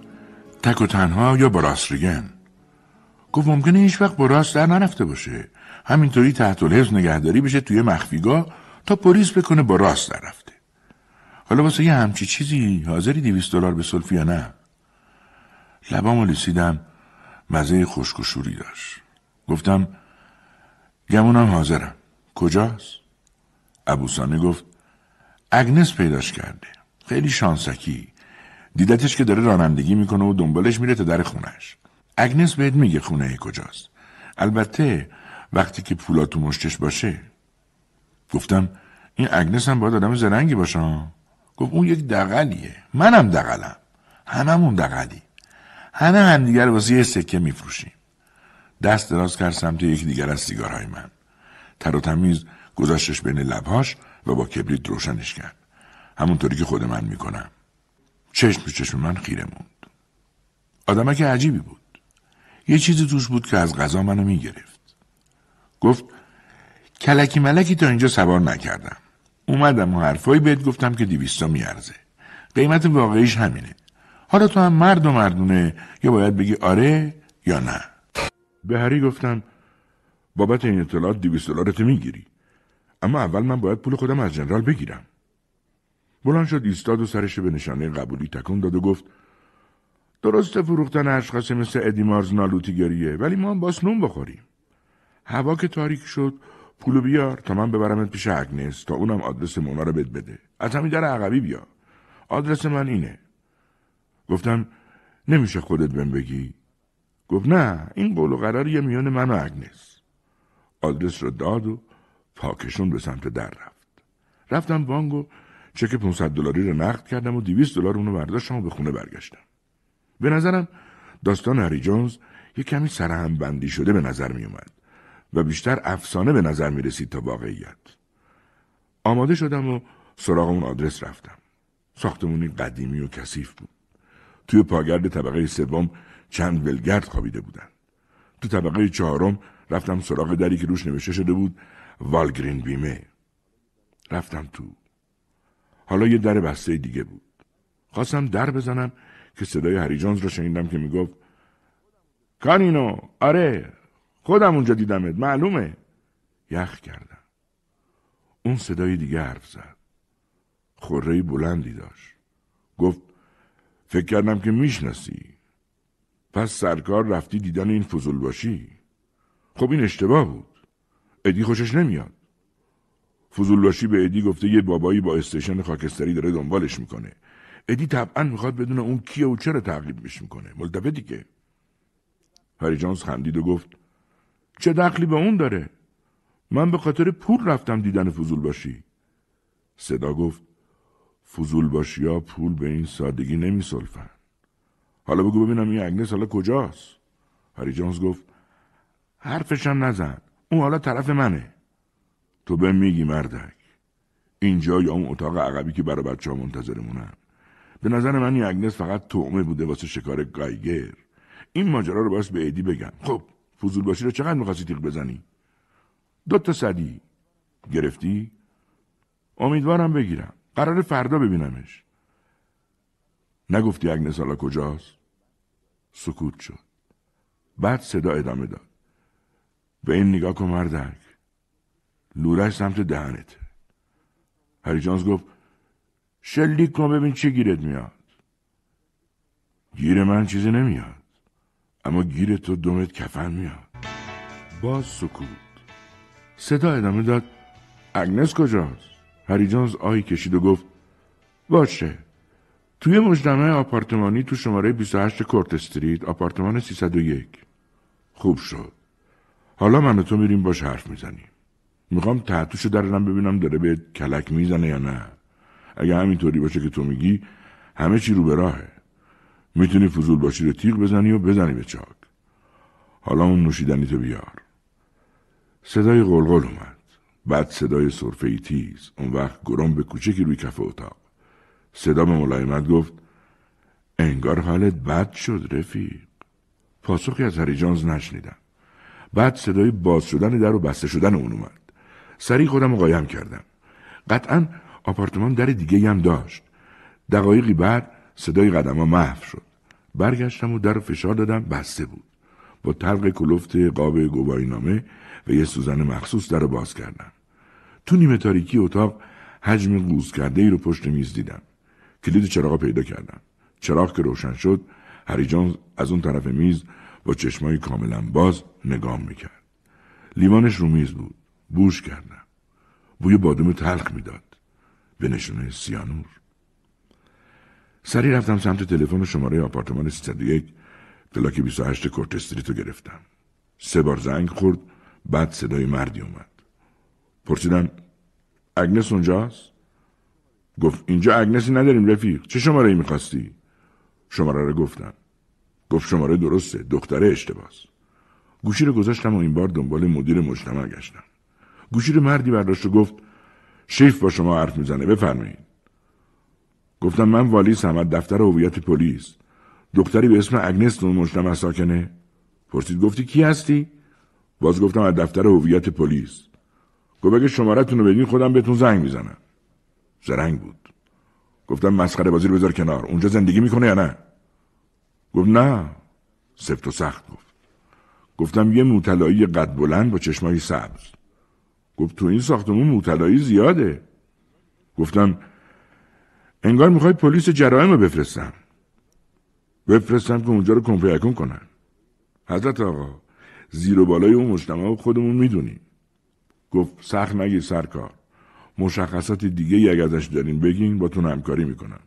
تک و تنها یا با راست ریگن گفت ممکنه هیچ وقت با راست در نرفته باشه همینطوری تحت الحفظ نگهداری بشه توی مخفیگاه تا پلیس بکنه با راست در رفته حالا واسه یه همچی چیزی حاضری دیویست دلار به سلفی یا نه و لیسیدم مزه خشک داشت گفتم گمونم حاضرم کجاست ابوسانه گفت اگنس پیداش کرده خیلی شانسکی دیدتش که داره رانندگی میکنه و دنبالش میره تا در خونش اگنس بهت میگه خونه کجاست البته وقتی که پولا تو مشتش باشه گفتم این اگنس هم باید آدم زرنگی باشه گفت اون یک دقلیه منم دقلم هممون دقلی همه همدیگر واسه یه سکه میفروشیم دست دراز کرد سمت یک دیگر از سیگارهای من تر و تمیز گذاشتش بین لبهاش و با کبریت روشنش کرد همونطوری که خود من میکنم چشم به چشم من خیره موند آدمک عجیبی بود یه چیزی توش بود که از غذا منو میگرفت گفت کلکی ملکی تا اینجا سوار نکردم اومدم و حرفایی بهت گفتم که دیویستا میارزه قیمت واقعیش همینه حالا تو هم مرد و مردونه یا باید بگی آره یا نه به هری گفتم بابت این اطلاعات دیویست دلارت میگیری اما اول من باید پول خودم از جنرال بگیرم بلند شد ایستاد و سرش به نشانه قبولی تکون داد و گفت درست فروختن اشخاص مثل ادیمارز نالوتیگریه ولی ما باس نون بخوریم هوا که تاریک شد پولو بیار تا من ببرمت پیش اگنس تا اونم آدرس مونا رو بد بده از همین در عقبی بیا آدرس من اینه گفتم نمیشه خودت بهم بگی گفت نه این قول و قرار یه میان من و اگنس آدرس رو داد و پاکشون به سمت در رفت رفتم بانگ و چک 500 دلاری رو نقد کردم و 200 دلار اونو برداشتم و به خونه برگشتم به نظرم داستان هری جونز یه کمی سرهم بندی شده به نظر می و بیشتر افسانه به نظر می رسید تا واقعیت. آماده شدم و سراغ اون آدرس رفتم. ساختمونی قدیمی و کثیف بود. توی پاگرد طبقه سوم چند ولگرد خوابیده بودن. تو طبقه چهارم رفتم سراغ دری که روش نوشته شده بود والگرین بیمه. رفتم تو. حالا یه در بسته دیگه بود. خواستم در بزنم که صدای هریجانز رو شنیدم که میگفت کانینو آره خودم اونجا دیدمت معلومه یخ کردم اون صدای دیگه حرف زد خورهی بلندی داشت گفت فکر کردم که میشناسی پس سرکار رفتی دیدن این فضول باشی خب این اشتباه بود ادی خوشش نمیاد باشی به ادی گفته یه بابایی با استشن خاکستری داره دنبالش میکنه ادی طبعا میخواد بدون اون کیه و چرا تقلیبش میکنه ملتفتی که هری خندید و گفت چه دخلی به اون داره؟ من به خاطر پول رفتم دیدن فضول باشی. صدا گفت فضول باشی ها پول به این سادگی نمی سلفن. حالا بگو ببینم این اگنس حالا کجاست؟ هری جانز گفت حرفشم نزن. اون حالا طرف منه. تو به میگی مردک. اینجا یا اون اتاق عقبی که برای بچه ها منتظرمونن. به نظر من این اگنس فقط تعمه بوده واسه شکار گایگر. این ماجرا رو باید به ایدی بگم. خب فضول باشی رو چقدر میخواستی تیغ بزنی دو تا صدی گرفتی امیدوارم بگیرم قرار فردا ببینمش نگفتی اگنس حالا کجاست سکوت شد بعد صدا ادامه داد به این نگاه کن مردک لورش سمت دهنته هری گفت شلیک کن ببین چه گیرت میاد گیر من چیزی نمیاد اما گیر تو دومت کفن میاد باز سکوت صدا ادامه داد اگنس کجاست هریجانز آی کشید و گفت باشه توی مجتمع آپارتمانی تو شماره 28 کورت استریت آپارتمان 301 خوب شد حالا من و تو میریم باش حرف میزنیم میخوام تحتوش درنم ببینم داره به کلک میزنه یا نه اگه همینطوری باشه که تو میگی همه چی رو به راهه میتونی فضول باشی رو تیغ بزنی و بزنی به چاک حالا اون نوشیدنی تو بیار صدای غلغل اومد بعد صدای صرفه ای تیز اون وقت گرم به کوچکی روی کف اتاق صدا به ملایمت گفت انگار حالت بد شد رفیق پاسخی از هری جانز نشنیدم بعد صدای باز شدن در و بسته شدن اون اومد سریع خودم قایم کردم قطعا آپارتمان در دیگه هم داشت دقایقی بعد صدای قدم ها محو شد. برگشتم و در فشار دادم بسته بود. با تلق کلفت قاب نامه و یه سوزن مخصوص در باز کردم. تو نیمه تاریکی اتاق حجم گوز کرده ای رو پشت میز دیدم. کلید چراغ پیدا کردم. چراغ که روشن شد هریجان از اون طرف میز با چشمایی کاملا باز نگام میکرد. لیوانش رو میز بود. بوش کردم. بوی بادم تلخ میداد. به نشونه سیانور. سری رفتم سمت تلفن شماره آپارتمان 301 بلاک 28 کورت استریت رو گرفتم سه بار زنگ خورد بعد صدای مردی اومد پرسیدم اگنس اونجاست گفت اینجا اگنسی نداریم رفیق چه شماره ای میخواستی شماره رو گفتم گفت شماره درسته دختره اشتباس گوشی رو گذاشتم و این بار دنبال مدیر مجتمع گشتم گوشی رو مردی برداشت و گفت شیف با شما حرف میزنه بفرمایید گفتم من والی از دفتر هویت پلیس دکتری به اسم اگنس مجتمع ساکنه پرسید گفتی کی هستی باز گفتم از دفتر هویت پلیس گفت اگه شمارهتون رو بدین خودم بهتون زنگ میزنم زرنگ بود گفتم مسخره بازی رو بذار کنار اونجا زندگی میکنه یا نه گفت نه سفت و سخت گفت گفتم یه موتلایی قد بلند با چشمایی سبز گفت تو این ساختمون موتلایی زیاده گفتم انگار میخوای پلیس جرائم رو بفرستم بفرستم که اونجا رو کنفیکون کنن حضرت آقا زیر و بالای اون مجتمع خودمون میدونیم گفت سخت نگی سرکار مشخصات دیگه ای ازش دارین بگین با تون همکاری میکنم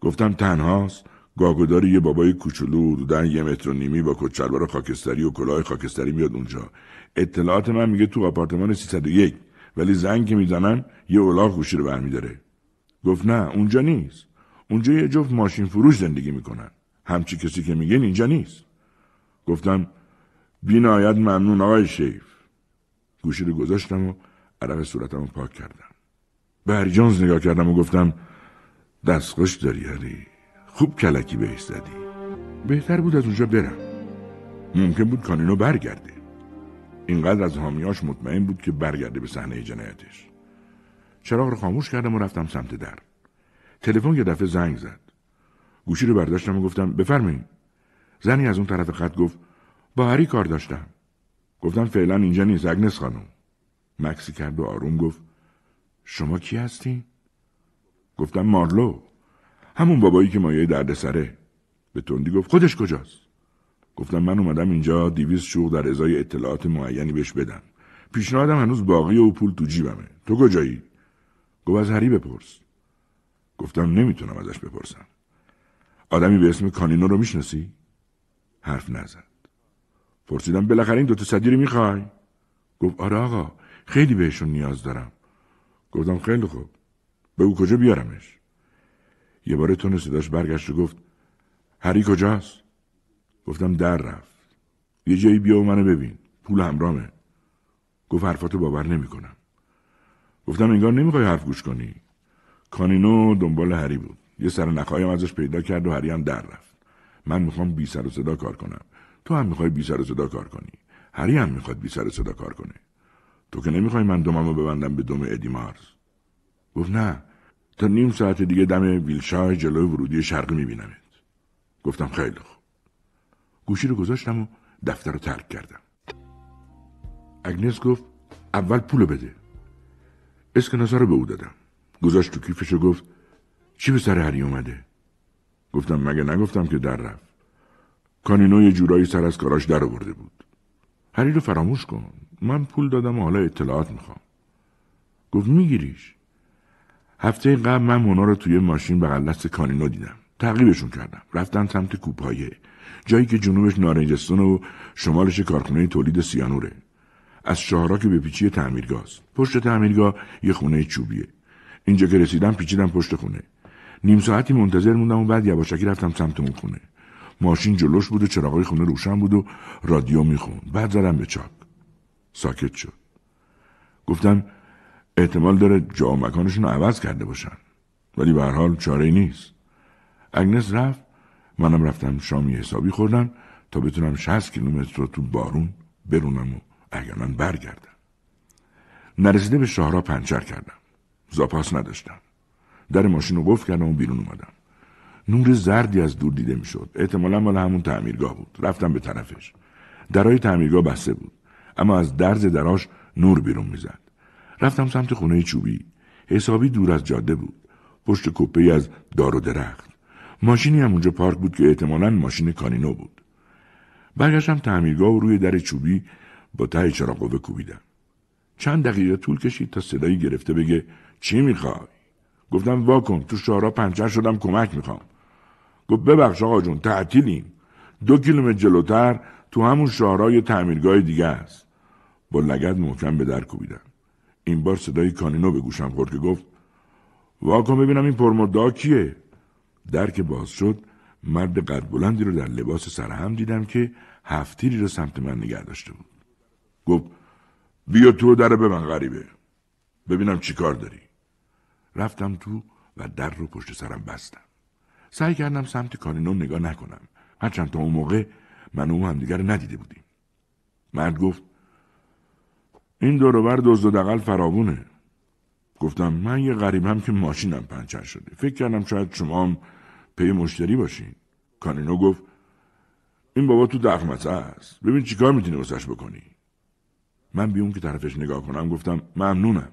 گفتم تنهاست گاگوداری یه بابای کوچولو دودن یه متر و نیمی با کچلوار خاکستری و کلاه خاکستری میاد اونجا اطلاعات من میگه تو آپارتمان 301 ولی زنگ که میزنن یه اولاغ گوشی رو برمیداره گفت نه اونجا نیست اونجا یه جفت ماشین فروش زندگی میکنن همچی کسی که میگین اینجا نیست گفتم بینایت ممنون آقای شیف گوشی رو گذاشتم و عرق صورتم پاک کردم به هری جانز نگاه کردم و گفتم دست خوش داری هری خوب کلکی بهش زدی بهتر بود از اونجا برم ممکن بود کانینو برگرده اینقدر از حامیاش مطمئن بود که برگرده به صحنه جنایتش چراغ رو خاموش کردم و رفتم سمت در تلفن یه دفعه زنگ زد گوشی رو برداشتم و گفتم بفرمایید زنی از اون طرف خط گفت با هری کار داشتم گفتم فعلا اینجا نیست اگنس خانم مکسی کرد و آروم گفت شما کی هستی؟ گفتم مارلو همون بابایی که مایه درد سره به تندی گفت خودش کجاست؟ گفتم من اومدم اینجا دیویز شوق در ازای اطلاعات معینی بهش بدم پیشنهادم هنوز باقی و پول تو جیبمه تو کجایی؟ گفت از هری بپرس گفتم نمیتونم ازش بپرسم آدمی به اسم کانینو رو میشناسی حرف نزد پرسیدم بالاخره این دوتا صدی رو میخوای گفت آره آقا خیلی بهشون نیاز دارم گفتم خیلی خوب بگو کجا بیارمش یه باره تون صداش برگشت و گفت هری کجاست گفتم در رفت یه جایی بیا و منو ببین پول همرامه گفت حرفاتو باور نمیکنم گفتم انگار نمیخوای حرف گوش کنی کانینو دنبال هری بود یه سر نخایم ازش پیدا کرد و هری هم در رفت من میخوام بی سر و صدا کار کنم تو هم میخوای بی سر و صدا کار کنی هری هم میخواد بی سر و صدا کار کنه تو که نمیخوای من رو ببندم به دم ادی مارز گفت نه تا نیم ساعت دیگه دم ویلشای جلوی ورودی شرقی میبینمت گفتم خیلی خوب گوشی رو گذاشتم و دفتر رو ترک کردم اگنس گفت اول پولو بده اسکناسا رو به او دادم گذاشت تو کیفش و گفت چی به سر هری اومده گفتم مگه نگفتم که در رفت کانینو یه جورایی سر از کاراش در آورده بود هری رو فراموش کن من پول دادم و حالا اطلاعات میخوام گفت میگیریش هفته قبل من مونا رو توی ماشین به دست کانینو دیدم تعقیبشون کردم رفتن سمت کوپایه جایی که جنوبش نارنجستون و شمالش کارخونه تولید سیانوره از شهرها که به پیچی تعمیرگاه است پشت تعمیرگاه یه خونه چوبیه اینجا که رسیدم پیچیدم پشت خونه نیم ساعتی منتظر موندم و بعد یواشکی رفتم سمت اون خونه ماشین جلوش بود و چراغای خونه روشن بود و رادیو میخون بعد زدم به چاک ساکت شد گفتم احتمال داره جا و مکانشون عوض کرده باشن ولی به هر حال چاره نیست اگنس رفت منم رفتم شامی حسابی خوردم تا بتونم 60 کیلومتر رو تو بارون برونم من برگردم نرسیده به شهرها پنچر کردم زاپاس نداشتم در ماشین رو گفت کردم و بیرون اومدم نور زردی از دور دیده میشد احتمالا مال همون تعمیرگاه بود رفتم به طرفش درای تعمیرگاه بسته بود اما از درز دراش نور بیرون میزد رفتم سمت خونه چوبی حسابی دور از جاده بود پشت کپه از دار و درخت ماشینی هم اونجا پارک بود که احتمالا ماشین کانینو بود برگشتم تعمیرگاه و روی در چوبی با ته قوه کوبیدم چند دقیقه طول کشید تا صدایی گرفته بگه چی میخوای گفتم واکن تو شهرها پنچر شدم کمک میخوام گفت ببخش آقا جون تعطیلیم دو کیلومتر جلوتر تو همون شهرها یه تعمیرگاه دیگه است با لگت محکم به در کوبیدم این بار صدای کانینو به گوشم خورد که گفت واکن ببینم این پرمدعا کیه در که باز شد مرد قد بلندی رو در لباس سرهم دیدم که هفتیری رو سمت من نگه داشته بود گفت بیا تو در به من غریبه ببینم چی کار داری رفتم تو و در رو پشت سرم بستم سعی کردم سمت کانینو نگاه نکنم هرچند تا اون موقع من او هم دیگر ندیده بودیم مرد گفت این دوروبر دزد و دقل فرابونه گفتم من یه هم که ماشینم پنچر شده فکر کردم شاید شما هم پی مشتری باشین کانینو گفت این بابا تو دخمته است ببین چیکار میتونی واسش بکنی من اون که طرفش نگاه کنم گفتم ممنونم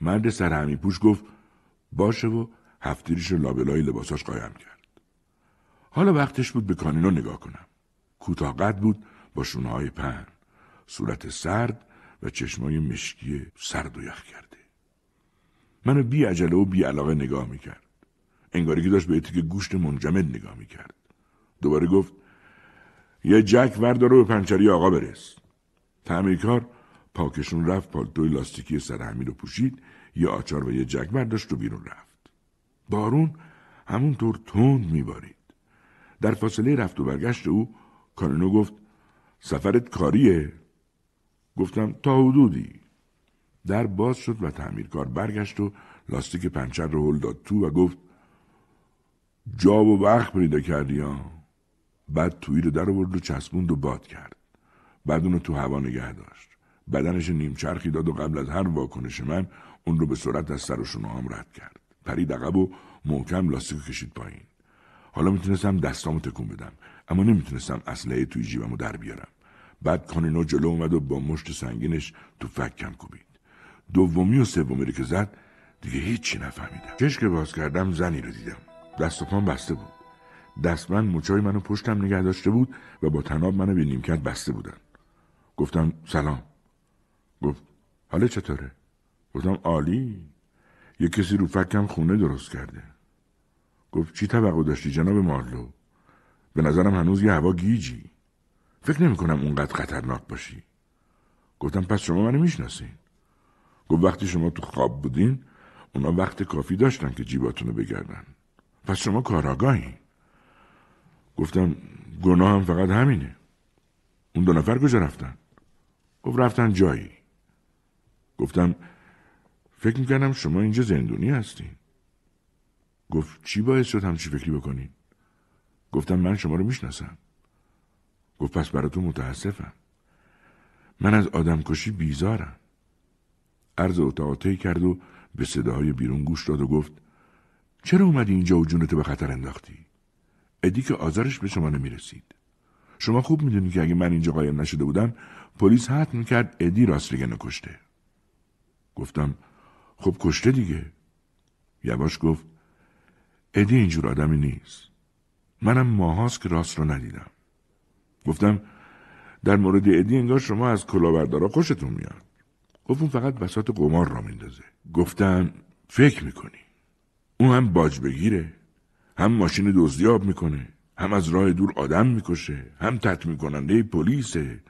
مرد سر همی پوش گفت باشه و هفتیریش رو لابلای لباساش قایم کرد حالا وقتش بود به کانینو نگاه کنم کوتاه قد بود با شونهای پهن صورت سرد و چشمای مشکی سرد و یخ کرده منو بی عجله و بی علاقه نگاه میکرد انگاری که داشت به اتیک گوشت منجمد نگاه میکرد دوباره گفت یه جک وردار رو به پنچری آقا برس تعمیرکار پاکشون رفت پالتوی لاستیکی سر همین رو پوشید یه آچار و یه جگ برداشت و بیرون رفت بارون همونطور تند میبارید در فاصله رفت و برگشت او کانونو گفت سفرت کاریه گفتم تا حدودی در باز شد و تعمیرکار برگشت و لاستیک پنچر رو هل داد تو و گفت جا و وقت پیدا کردی ها بعد تویی رو در آورد و چسبوند و باد کرد بعد اونو تو هوا نگه داشت بدنش نیمچرخی داد و قبل از هر واکنش من اون رو به سرعت از سر و رد کرد پری عقب و محکم لاستیک کشید پایین حالا میتونستم دستامو تکون بدم اما نمیتونستم اسلحه توی جیبمو در بیارم بعد کانینو جلو اومد و با مشت سنگینش تو فکم کوبید دومی و سومی رو که زد دیگه هیچی نفهمیدم چش که باز کردم زنی رو دیدم دست و بسته بود دستمند مچای منو پشتم نگه داشته بود و با تناب منو به نیمکت بسته بودن گفتم سلام گفت حالا چطوره؟ گفتم عالی یه کسی رو فکم خونه درست کرده گفت چی توقع داشتی جناب مارلو به نظرم هنوز یه هوا گیجی فکر نمی کنم اونقدر خطرناک باشی گفتم پس شما منو میشناسین گفت وقتی شما تو خواب بودین اونا وقت کافی داشتن که جیباتونو بگردن پس شما کاراگاهی؟ گفتم گناهم فقط همینه اون دو نفر کجا رفتن گفت رفتن جایی گفتم فکر میکردم شما اینجا زندونی هستین گفت چی باعث شد همچی فکری بکنین گفتم من شما رو میشناسم گفت پس تو متاسفم من از آدم کشی بیزارم عرض اتاعته کرد و به صداهای بیرون گوش داد و گفت چرا اومدی اینجا و جونتو به خطر انداختی؟ ادی که آزارش به شما نمیرسید. شما خوب میدونی که اگه من اینجا قایم نشده بودم پلیس حتم میکرد ادی راستریگن کشته. گفتم خب کشته دیگه یواش گفت ادی اینجور آدمی نیست منم ماهاست که راست رو ندیدم گفتم در مورد ادی انگار شما از کلاوردارا خوشتون میاد گفت اون فقط بسات قمار را میندازه گفتم فکر میکنی اون هم باج بگیره هم ماشین دزدیاب میکنه هم از راه دور آدم میکشه هم تطمی کننده پلیسه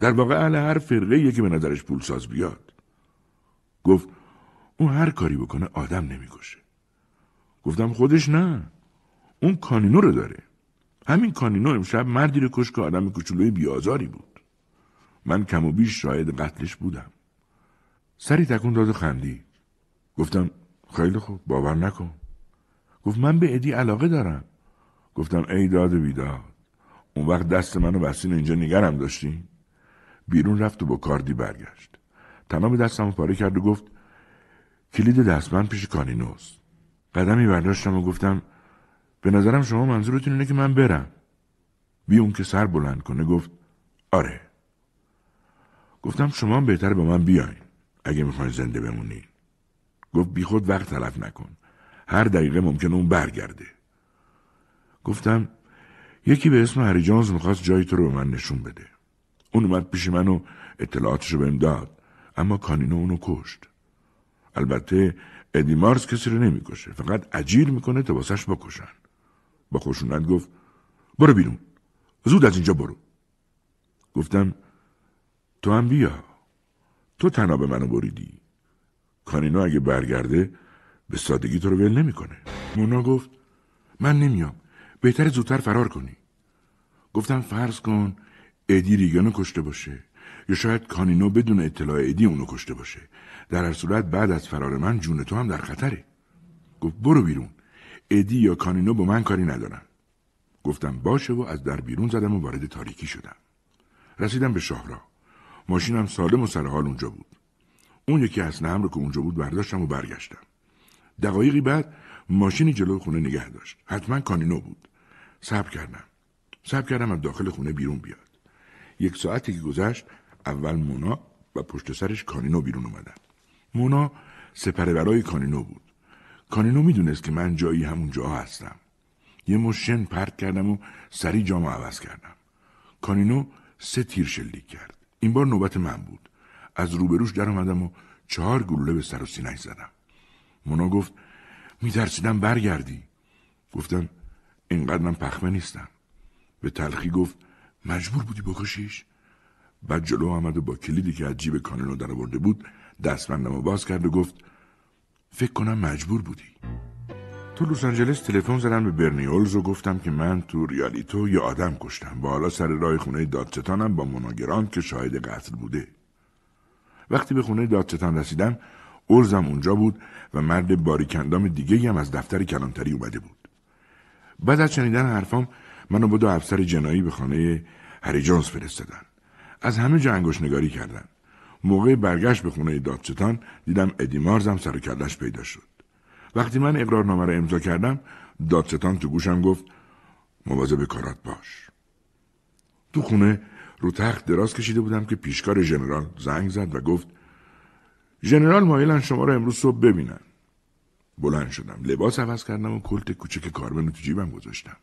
در واقع اهل هر فرقه که به نظرش پولساز بیاد گفت اون هر کاری بکنه آدم نمیکشه گفتم خودش نه اون کانینو رو داره همین کانینو امشب مردی رو کش که آدم کوچولوی بیازاری بود من کم و بیش شاید قتلش بودم سری تکون داد و خندی گفتم خیلی خوب باور نکن گفت من به ادی علاقه دارم گفتم ای داد و بیداد اون وقت دست منو بسین اینجا نگرم داشتی بیرون رفت و با کاردی برگشت تمام دستم پاره کرد و گفت کلید دستبند پیش کانینوس قدمی برداشتم و گفتم به نظرم شما منظورتون اینه که من برم بی اون که سر بلند کنه گفت آره گفتم شما بهتر به من بیاین اگه میخواین زنده بمونین گفت بیخود وقت تلف نکن هر دقیقه ممکن اون برگرده گفتم یکی به اسم هری جانز میخواست جای تو رو به من نشون بده اون اومد پیش من و اطلاعاتش رو بهم داد اما کانینو اونو کشت البته ادیمارز کسی رو نمیکشه فقط اجیر میکنه تا واسش بکشن با خشونت گفت برو بیرون زود از اینجا برو گفتم تو هم بیا تو تنها به منو بریدی کانینو اگه برگرده به سادگی تو رو ول نمیکنه مونا گفت من نمیام بهتر زودتر فرار کنی گفتم فرض کن ادی ریگانو کشته باشه یا شاید کانینو بدون اطلاع ادی اونو کشته باشه در هر صورت بعد از فرار من جون تو هم در خطره گفت برو بیرون ادی یا کانینو با من کاری ندارن گفتم باشه و از در بیرون زدم و وارد تاریکی شدم رسیدم به شاهراه ماشینم سالم و سر حال اونجا بود اون یکی از هم رو که اونجا بود برداشتم و برگشتم دقایقی بعد ماشینی جلو خونه نگه داشت حتما کانینو بود صبر کردم صبر کردم از داخل خونه بیرون بیاد یک ساعتی که گذشت اول مونا و پشت سرش کانینو بیرون اومدن مونا سپره برای کانینو بود کانینو میدونست که من جایی همون جا هستم یه مشن پرد کردم و سری جامو عوض کردم کانینو سه تیر شلیک کرد این بار نوبت من بود از روبروش در اومدم و چهار گلوله به سر و سینه زدم مونا گفت میترسیدم برگردی گفتم اینقدر من پخمه نیستم به تلخی گفت مجبور بودی بکشیش بعد جلو آمد و با کلیدی که از جیب کانلو در آورده بود دستبندم و باز کرد و گفت فکر کنم مجبور بودی تو لس آنجلس تلفن زدم به برنی اولز و گفتم که من تو ریالیتو یه آدم کشتم و حالا سر راه خونه دادستانم با مناگران که شاهد قتل بوده وقتی به خونه دادستان رسیدم اولزم اونجا بود و مرد باریکندام دیگه هم از دفتر کلانتری اومده بود بعد از شنیدن حرفام منو با دو افسر جنایی به خانه هری جونز فرستادن از همه جا انگوش نگاری کردن. موقع برگشت به خونه دادستان دیدم ادیمارزم سر و کلش پیدا شد. وقتی من اقرارنامه را امضا کردم دادستان تو گوشم گفت مواظب کارات باش. تو خونه رو تخت دراز کشیده بودم که پیشکار ژنرال زنگ زد و گفت ژنرال مایلن شما را امروز صبح ببینن. بلند شدم لباس عوض کردم و کلت کوچک کارمن تو جیبم گذاشتم.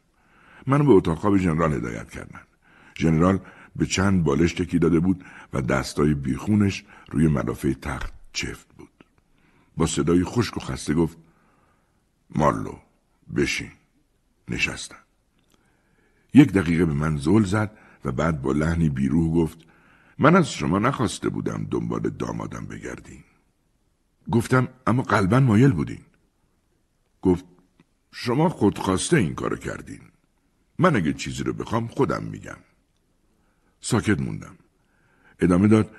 منو به اتاق خواب ژنرال هدایت کردن. ژنرال به چند بالش تکی داده بود و دستای بیخونش روی ملافه تخت چفت بود. با صدای خشک و خسته گفت مارلو بشین نشستم. یک دقیقه به من زل زد و بعد با لحنی بیروه گفت من از شما نخواسته بودم دنبال دامادم بگردین. گفتم اما قلبا مایل بودین. گفت شما خودخواسته این کارو کردین. من اگه چیزی رو بخوام خودم میگم. ساکت موندم ادامه داد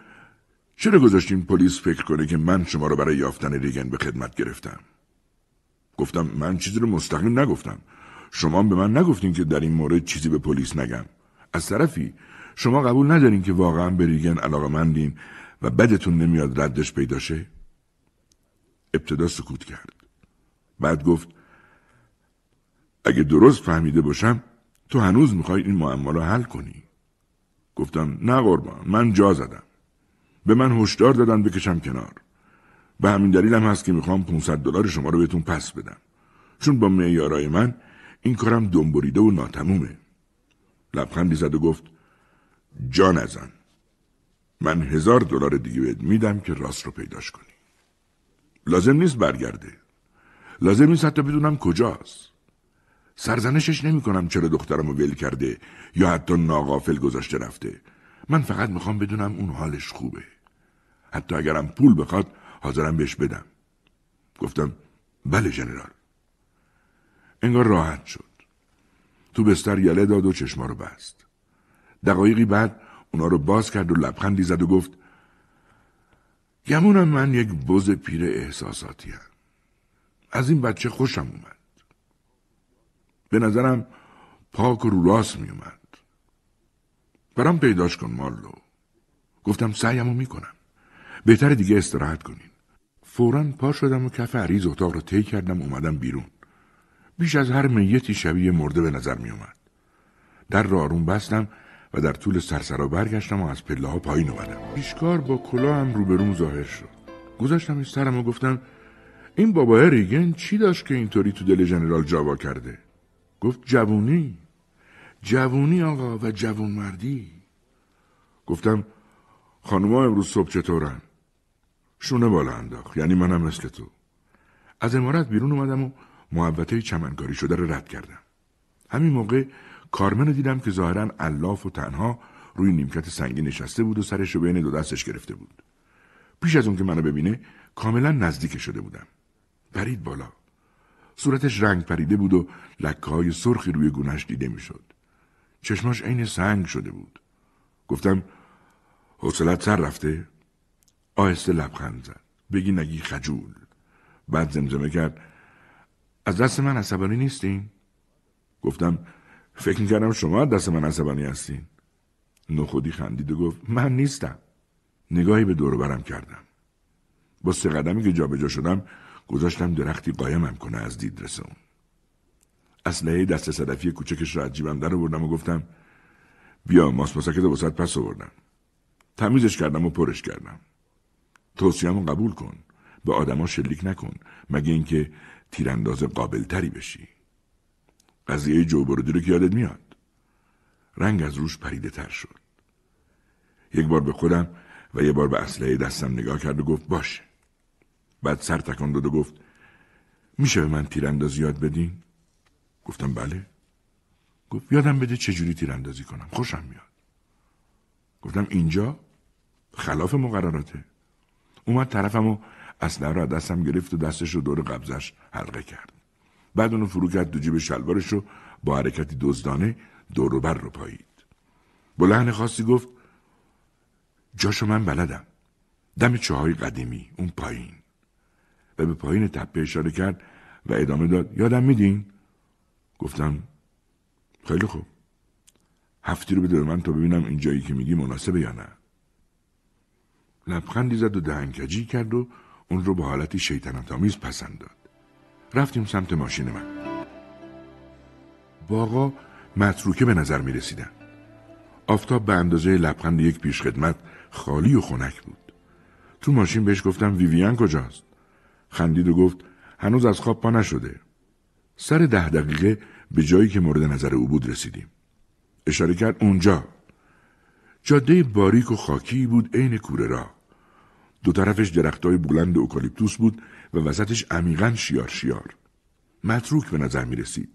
چرا گذاشتین پلیس فکر کنه که من شما رو برای یافتن ریگن به خدمت گرفتم گفتم من چیزی رو مستقیم نگفتم شما به من نگفتین که در این مورد چیزی به پلیس نگم از طرفی شما قبول ندارین که واقعا به ریگن علاقه مندین و بدتون نمیاد ردش پیدا شه ابتدا سکوت کرد بعد گفت اگه درست فهمیده باشم تو هنوز میخوای این معما رو حل کنی گفتم نه قربان من جا زدم به من هشدار دادن بکشم کنار به همین دلیلم هست که میخوام 500 دلار شما رو بهتون پس بدم چون با معیارهای من این کارم دنبریده و ناتمومه لبخندی زد و گفت جا نزن من هزار دلار دیگه میدم که راست رو پیداش کنی لازم نیست برگرده لازم نیست حتی بدونم کجاست سرزنشش نمی کنم چرا دخترم رو ول کرده یا حتی ناقافل گذاشته رفته من فقط میخوام بدونم اون حالش خوبه حتی اگرم پول بخواد حاضرم بهش بدم گفتم بله جنرال انگار راحت شد تو بستر یله داد و چشما رو بست دقایقی بعد اونا رو باز کرد و لبخندی زد و گفت گمونم من یک بز پیر احساساتی هم. از این بچه خوشم اومد به نظرم پاک و رو راست می اومد. برام پیداش کن مالو گفتم سعیم سعیمو میکنم. بهتر دیگه استراحت کنین. فورا پا شدم و کف عریض اتاق رو طی کردم اومدم بیرون. بیش از هر میتی شبیه مرده به نظر می اومد. در را آروم بستم و در طول سرسرا برگشتم و از پله ها پایین اومدم. پیشکار با کلاهم روبرون ظاهر شد. گذاشتم سرم و گفتم این بابای ریگن چی داشت که اینطوری تو دل جنرال جاوا کرده؟ گفت جوونی جوونی آقا و مردی گفتم خانوما امروز صبح چطورن شونه بالا انداخت یعنی منم مثل تو از امارت بیرون اومدم و محبته چمنکاری شده رو رد کردم همین موقع کارمن رو دیدم که ظاهرا علاف و تنها روی نیمکت سنگی نشسته بود و سرش بین دو دستش گرفته بود پیش از اون که منو ببینه کاملا نزدیک شده بودم برید بالا صورتش رنگ پریده بود و لکه های سرخی روی گونهش دیده میشد. چشماش عین سنگ شده بود. گفتم حوصلت سر رفته؟ آهسته لبخند زد. بگی نگی خجول. بعد زمزمه کرد از دست من عصبانی نیستین؟ گفتم فکر کردم شما از دست من عصبانی هستین. نخودی خندید و گفت من نیستم. نگاهی به دور برم کردم. با سه قدمی که جابجا شدم گذاشتم درختی قایمم کنه از دید اون اسلحه دست صدفی کوچکش را از جیبم در و گفتم بیا ماس و وسط پس آوردم تمیزش کردم و پرش کردم رو قبول کن به آدما شلیک نکن مگه اینکه تیرانداز قابلتری بشی قضیه جوبرودی رو که یادت میاد رنگ از روش پریده تر شد یک بار به خودم و یه بار به اسلحه دستم نگاه کرد و گفت باشه بعد سر تکان داد و گفت میشه به من تیراندازی یاد بدین؟ گفتم بله گفت یادم بده چجوری تیراندازی کنم خوشم میاد گفتم اینجا خلاف مقرراته اومد طرفم و اصلا را دستم گرفت و دستش رو دور قبضش حلقه کرد بعد اونو فرو کرد دو جیب شلوارش رو با حرکتی دزدانه دوروبر رو پایید با لحن خاصی گفت جاشو من بلدم دم چاهای قدیمی اون پایین و به پایین تپه اشاره کرد و ادامه داد یادم میدین گفتم خیلی خوب هفتی رو بده من تا ببینم این جایی که میگی مناسبه یا نه لبخندی زد و دهنکجی کرد و اون رو به حالتی شیطنتآمیز پسند داد رفتیم سمت ماشین من باقا متروکه به نظر می رسیدن. آفتاب به اندازه لبخند یک پیشخدمت خالی و خنک بود تو ماشین بهش گفتم ویویان کجاست خندید و گفت هنوز از خواب پا نشده. سر ده دقیقه به جایی که مورد نظر او بود رسیدیم. اشاره کرد اونجا. جاده باریک و خاکی بود عین کوره را. دو طرفش درختای بلند اوکالیپتوس بود و وسطش عمیقا شیار شیار. متروک به نظر می رسید.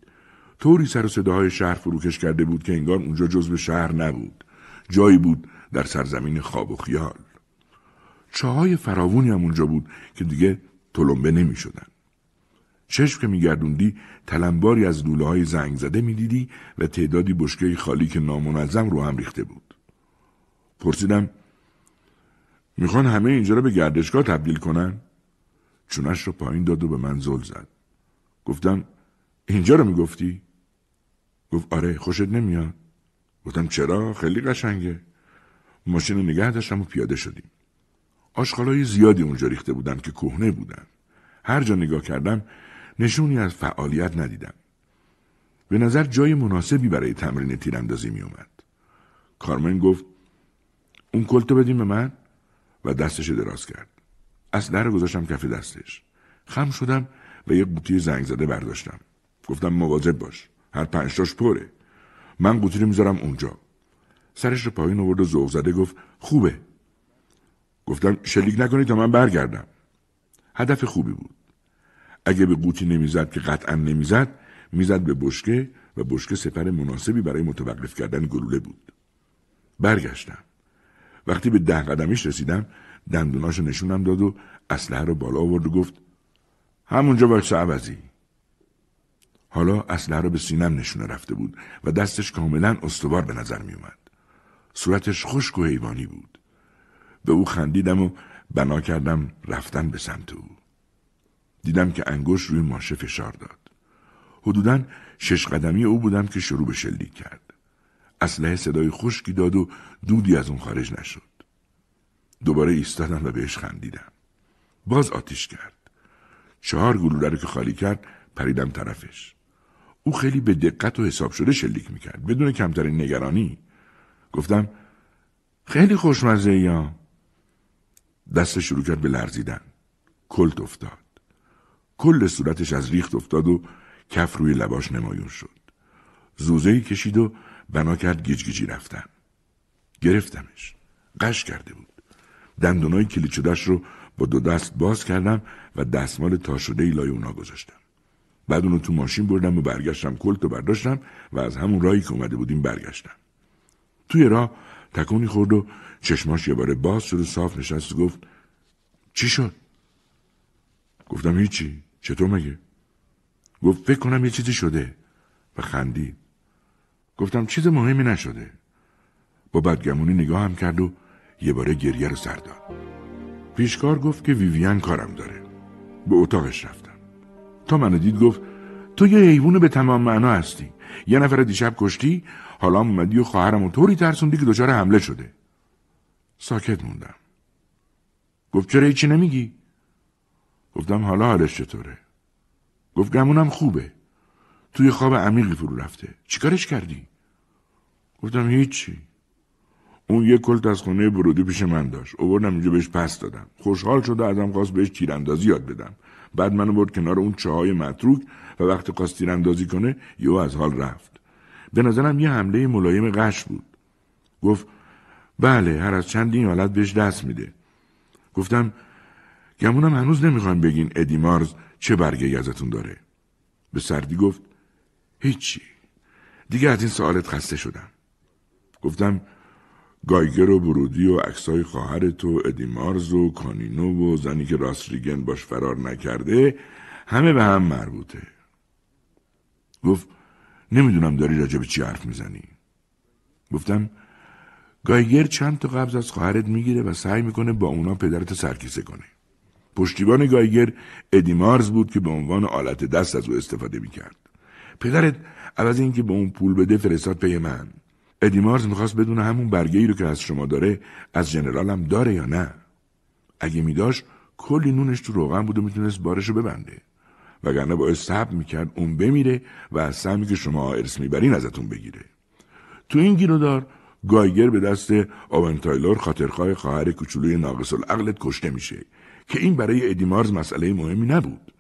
طوری سر و صداهای شهر فروکش کرده بود که انگار اونجا جزو شهر نبود. جایی بود در سرزمین خواب و خیال. چاهای فراوونی هم اونجا بود که دیگه تلمبه نمی شدن. چشم که میگردوندی تلمباری از لوله های زنگ زده میدیدی و تعدادی بشکه خالی که نامنظم رو هم ریخته بود. پرسیدم میخوان همه اینجا رو به گردشگاه تبدیل کنن؟ چونش رو پایین داد و به من زل زد. گفتم اینجا رو میگفتی؟ گفت آره خوشت نمیاد؟ گفتم چرا؟ خیلی قشنگه. ماشین رو نگه داشتم و پیاده شدیم. آشغالای زیادی اونجا ریخته بودن که کهنه بودن. هر جا نگاه کردم نشونی از فعالیت ندیدم. به نظر جای مناسبی برای تمرین تیراندازی می اومد. کارمن گفت اون کلتو بدیم به من و دستش دراز کرد. از در گذاشتم کف دستش. خم شدم و یه قوطی زنگ زده برداشتم. گفتم مواظب باش. هر پنجتاش پره. من قوطی رو میذارم اونجا. سرش رو پایین آورد و ذوق زده گفت خوبه گفتم شلیک نکنید تا من برگردم هدف خوبی بود اگه به قوطی نمیزد که قطعا نمیزد میزد به بشکه و بشکه سپر مناسبی برای متوقف کردن گلوله بود برگشتم وقتی به ده قدمیش رسیدم دندوناشو نشونم داد و اسلحه رو بالا آورد و گفت همونجا باید عوضی حالا اسلحه رو به سینم نشونه رفته بود و دستش کاملا استوار به نظر می اومد. صورتش خشک و حیوانی بود. به او خندیدم و بنا کردم رفتن به سمت او دیدم که انگشت روی ماشه فشار داد حدودا شش قدمی او بودم که شروع به شلیک کرد اسلحه صدای خشکی داد و دودی از اون خارج نشد دوباره ایستادم و بهش خندیدم باز آتیش کرد چهار گلوله رو که خالی کرد پریدم طرفش او خیلی به دقت و حساب شده شلیک میکرد بدون کمترین نگرانی گفتم خیلی خوشمزه یا دستش شروع کرد به لرزیدن کلت افتاد کل صورتش از ریخت افتاد و کف روی لباش نمایون شد زوزه کشید و بنا کرد گیجگیجی رفتن گرفتمش قش کرده بود دندونای کلیچودش رو با دو دست باز کردم و دستمال تا شده ای لای اونا گذاشتم بعد اونو تو ماشین بردم و برگشتم کلت و برداشتم و از همون راهی که اومده بودیم برگشتم توی راه تکونی خورد و چشماش یه باره باز شد و صاف نشست و گفت چی شد؟ گفتم هیچی چطور مگه؟ گفت فکر کنم یه چیزی شده و خندید گفتم چیز مهمی نشده با بدگمونی نگاه هم کرد و یه باره گریه رو سر داد پیشکار گفت که ویویان کارم داره به اتاقش رفتم تا منو دید گفت تو یه حیوان به تمام معنا هستی یه نفر دیشب کشتی حالا اومدی و خواهرم و طوری ترسوندی که دچار حمله شده ساکت موندم گفت چرا هیچی نمیگی؟ گفتم حالا حالش چطوره؟ گفت گمونم خوبه توی خواب عمیقی فرو رفته چیکارش کردی؟ گفتم هیچی اون یه کلت از خونه برودی پیش من داشت اووردم اینجا بهش پس دادم خوشحال شده ازم خواست بهش تیراندازی یاد بدم بعد منو برد کنار اون چاهای متروک و وقتی خواست تیراندازی کنه یو از حال رفت به نظرم یه حمله ملایم قش بود گفت بله هر از چند این حالت بهش دست میده گفتم گمونم هنوز نمیخوایم بگین ادی مارز چه برگه ازتون داره به سردی گفت هیچی دیگه از این سوالت خسته شدم گفتم گایگر و برودی و عکسای خواهرت و ادی مارز و کانینو و زنی که راست ریگن باش فرار نکرده همه به هم مربوطه گفت نمیدونم داری به چی حرف میزنی گفتم گایگر چند تا قبض از خواهرت میگیره و سعی میکنه با اونا پدرت سرکیسه کنه. پشتیبان گایگر ادیمارز بود که به عنوان آلت دست از او استفاده میکرد. پدرت عوض که به اون پول بده فرستاد پی من. ادیمارز میخواست بدون همون برگه ای رو که از شما داره از جنرالم داره یا نه. اگه میداش کلی نونش تو روغن بود و میتونست بارش رو ببنده. وگرنه باید صبر میکرد اون بمیره و از که شما ارث میبرین ازتون بگیره. تو این گیرودار گایگر به دست آون تایلور خاطرخواه خواهر کوچولوی ناقص العقلت کشته میشه که این برای ادیمارز مسئله مهمی نبود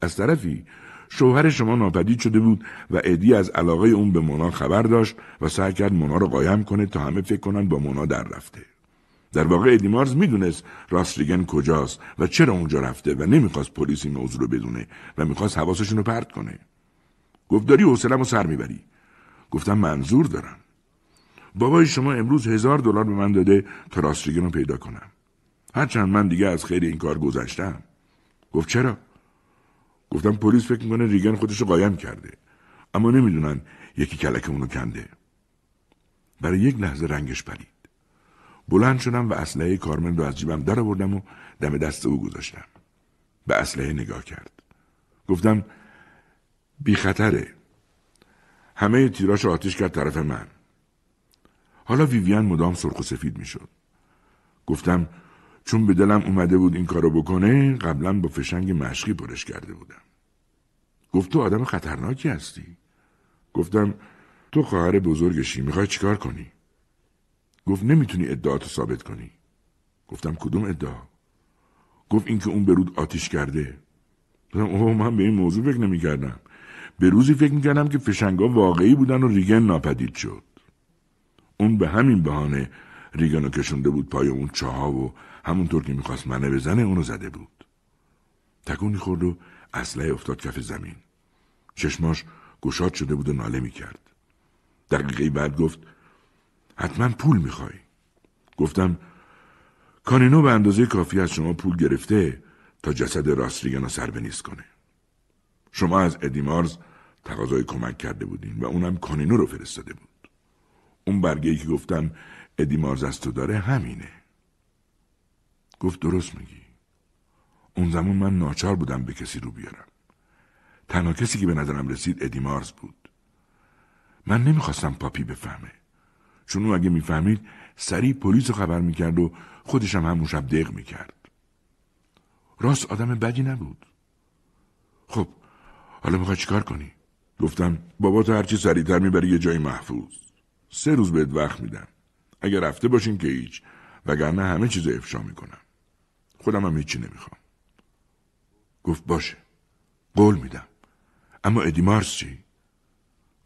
از طرفی شوهر شما ناپدید شده بود و ادی از علاقه اون به مونا خبر داشت و سعی کرد مونا رو قایم کنه تا همه فکر کنن با مونا در رفته در واقع ادیمارز میدونست راستریگن کجاست و چرا اونجا رفته و نمیخواست پلیس این موضوع رو بدونه و میخواست حواسشون رو پرت کنه گفتداری حوصلم رو سر میبری گفتم منظور دارم بابای شما امروز هزار دلار به من داده تا راستگین رو پیدا کنم هرچند من دیگه از خیلی این کار گذشتم گفت چرا گفتم پلیس فکر میکنه ریگن خودش رو قایم کرده اما نمیدونن یکی کلک اونو کنده برای یک لحظه رنگش پرید بلند شدم و اسلحه کارمن رو از جیبم در و دم دست او گذاشتم به اسلحه نگاه کرد گفتم بی خطره همه تیراش آتیش کرد طرف من حالا ویویان مدام سرخ و سفید میشد. گفتم چون به دلم اومده بود این کارو بکنه قبلا با فشنگ مشقی پرش کرده بودم. گفت تو آدم خطرناکی هستی. گفتم تو خواهر بزرگشی میخوای چیکار کنی؟ گفت نمیتونی ادعاتو ثابت کنی. گفتم کدوم ادعا؟ گفت اینکه اون به رود آتیش کرده. گفتم اوه من به این موضوع فکر نمیکردم. به روزی فکر میکردم که فشنگا واقعی بودن و ریگن ناپدید شد. اون به همین بهانه ریگانو کشونده بود پای اون چاها و همونطور که میخواست منه بزنه اونو زده بود تکونی خورد و اصله افتاد کف زمین چشماش گشاد شده بود و ناله میکرد دقیقه بعد گفت حتما پول میخوای گفتم کانینو به اندازه کافی از شما پول گرفته تا جسد راست ریگانو سر نیست کنه شما از ادیمارز تقاضای کمک کرده بودین و اونم کانینو رو فرستاده بود اون برگه که گفتم ادی تو داره همینه گفت درست میگی اون زمان من ناچار بودم به کسی رو بیارم تنها کسی که به نظرم رسید ادی مارز بود من نمیخواستم پاپی بفهمه چون او اگه میفهمید سریع پلیس رو خبر میکرد و خودشم همون شب دق میکرد راست آدم بدی نبود خب حالا میخوای چیکار کنی گفتم بابا تو هرچی سریعتر میبری یه جایی محفوظ سه روز بهت وقت میدم اگر رفته باشین که هیچ وگرنه همه چیز افشا میکنم خودم هم هیچی نمیخوام گفت باشه قول میدم اما ادی مارس چی؟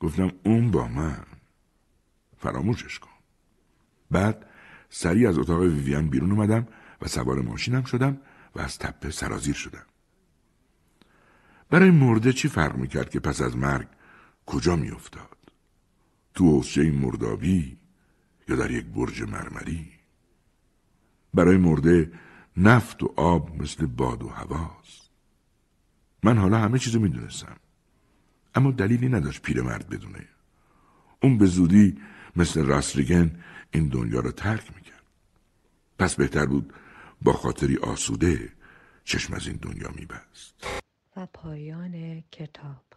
گفتم اون با من فراموشش کن بعد سریع از اتاق ویویان بیرون اومدم و سوار ماشینم شدم و از تپه سرازیر شدم برای مرده چی فرق میکرد که پس از مرگ کجا میافتاد تو این مردابی یا در یک برج مرمری برای مرده نفت و آب مثل باد و هواست من حالا همه چیزو میدونستم اما دلیلی نداشت پیرمرد بدونه اون به زودی مثل راسریگن این دنیا را ترک میکرد پس بهتر بود با خاطری آسوده چشم از این دنیا میبست و پایان کتاب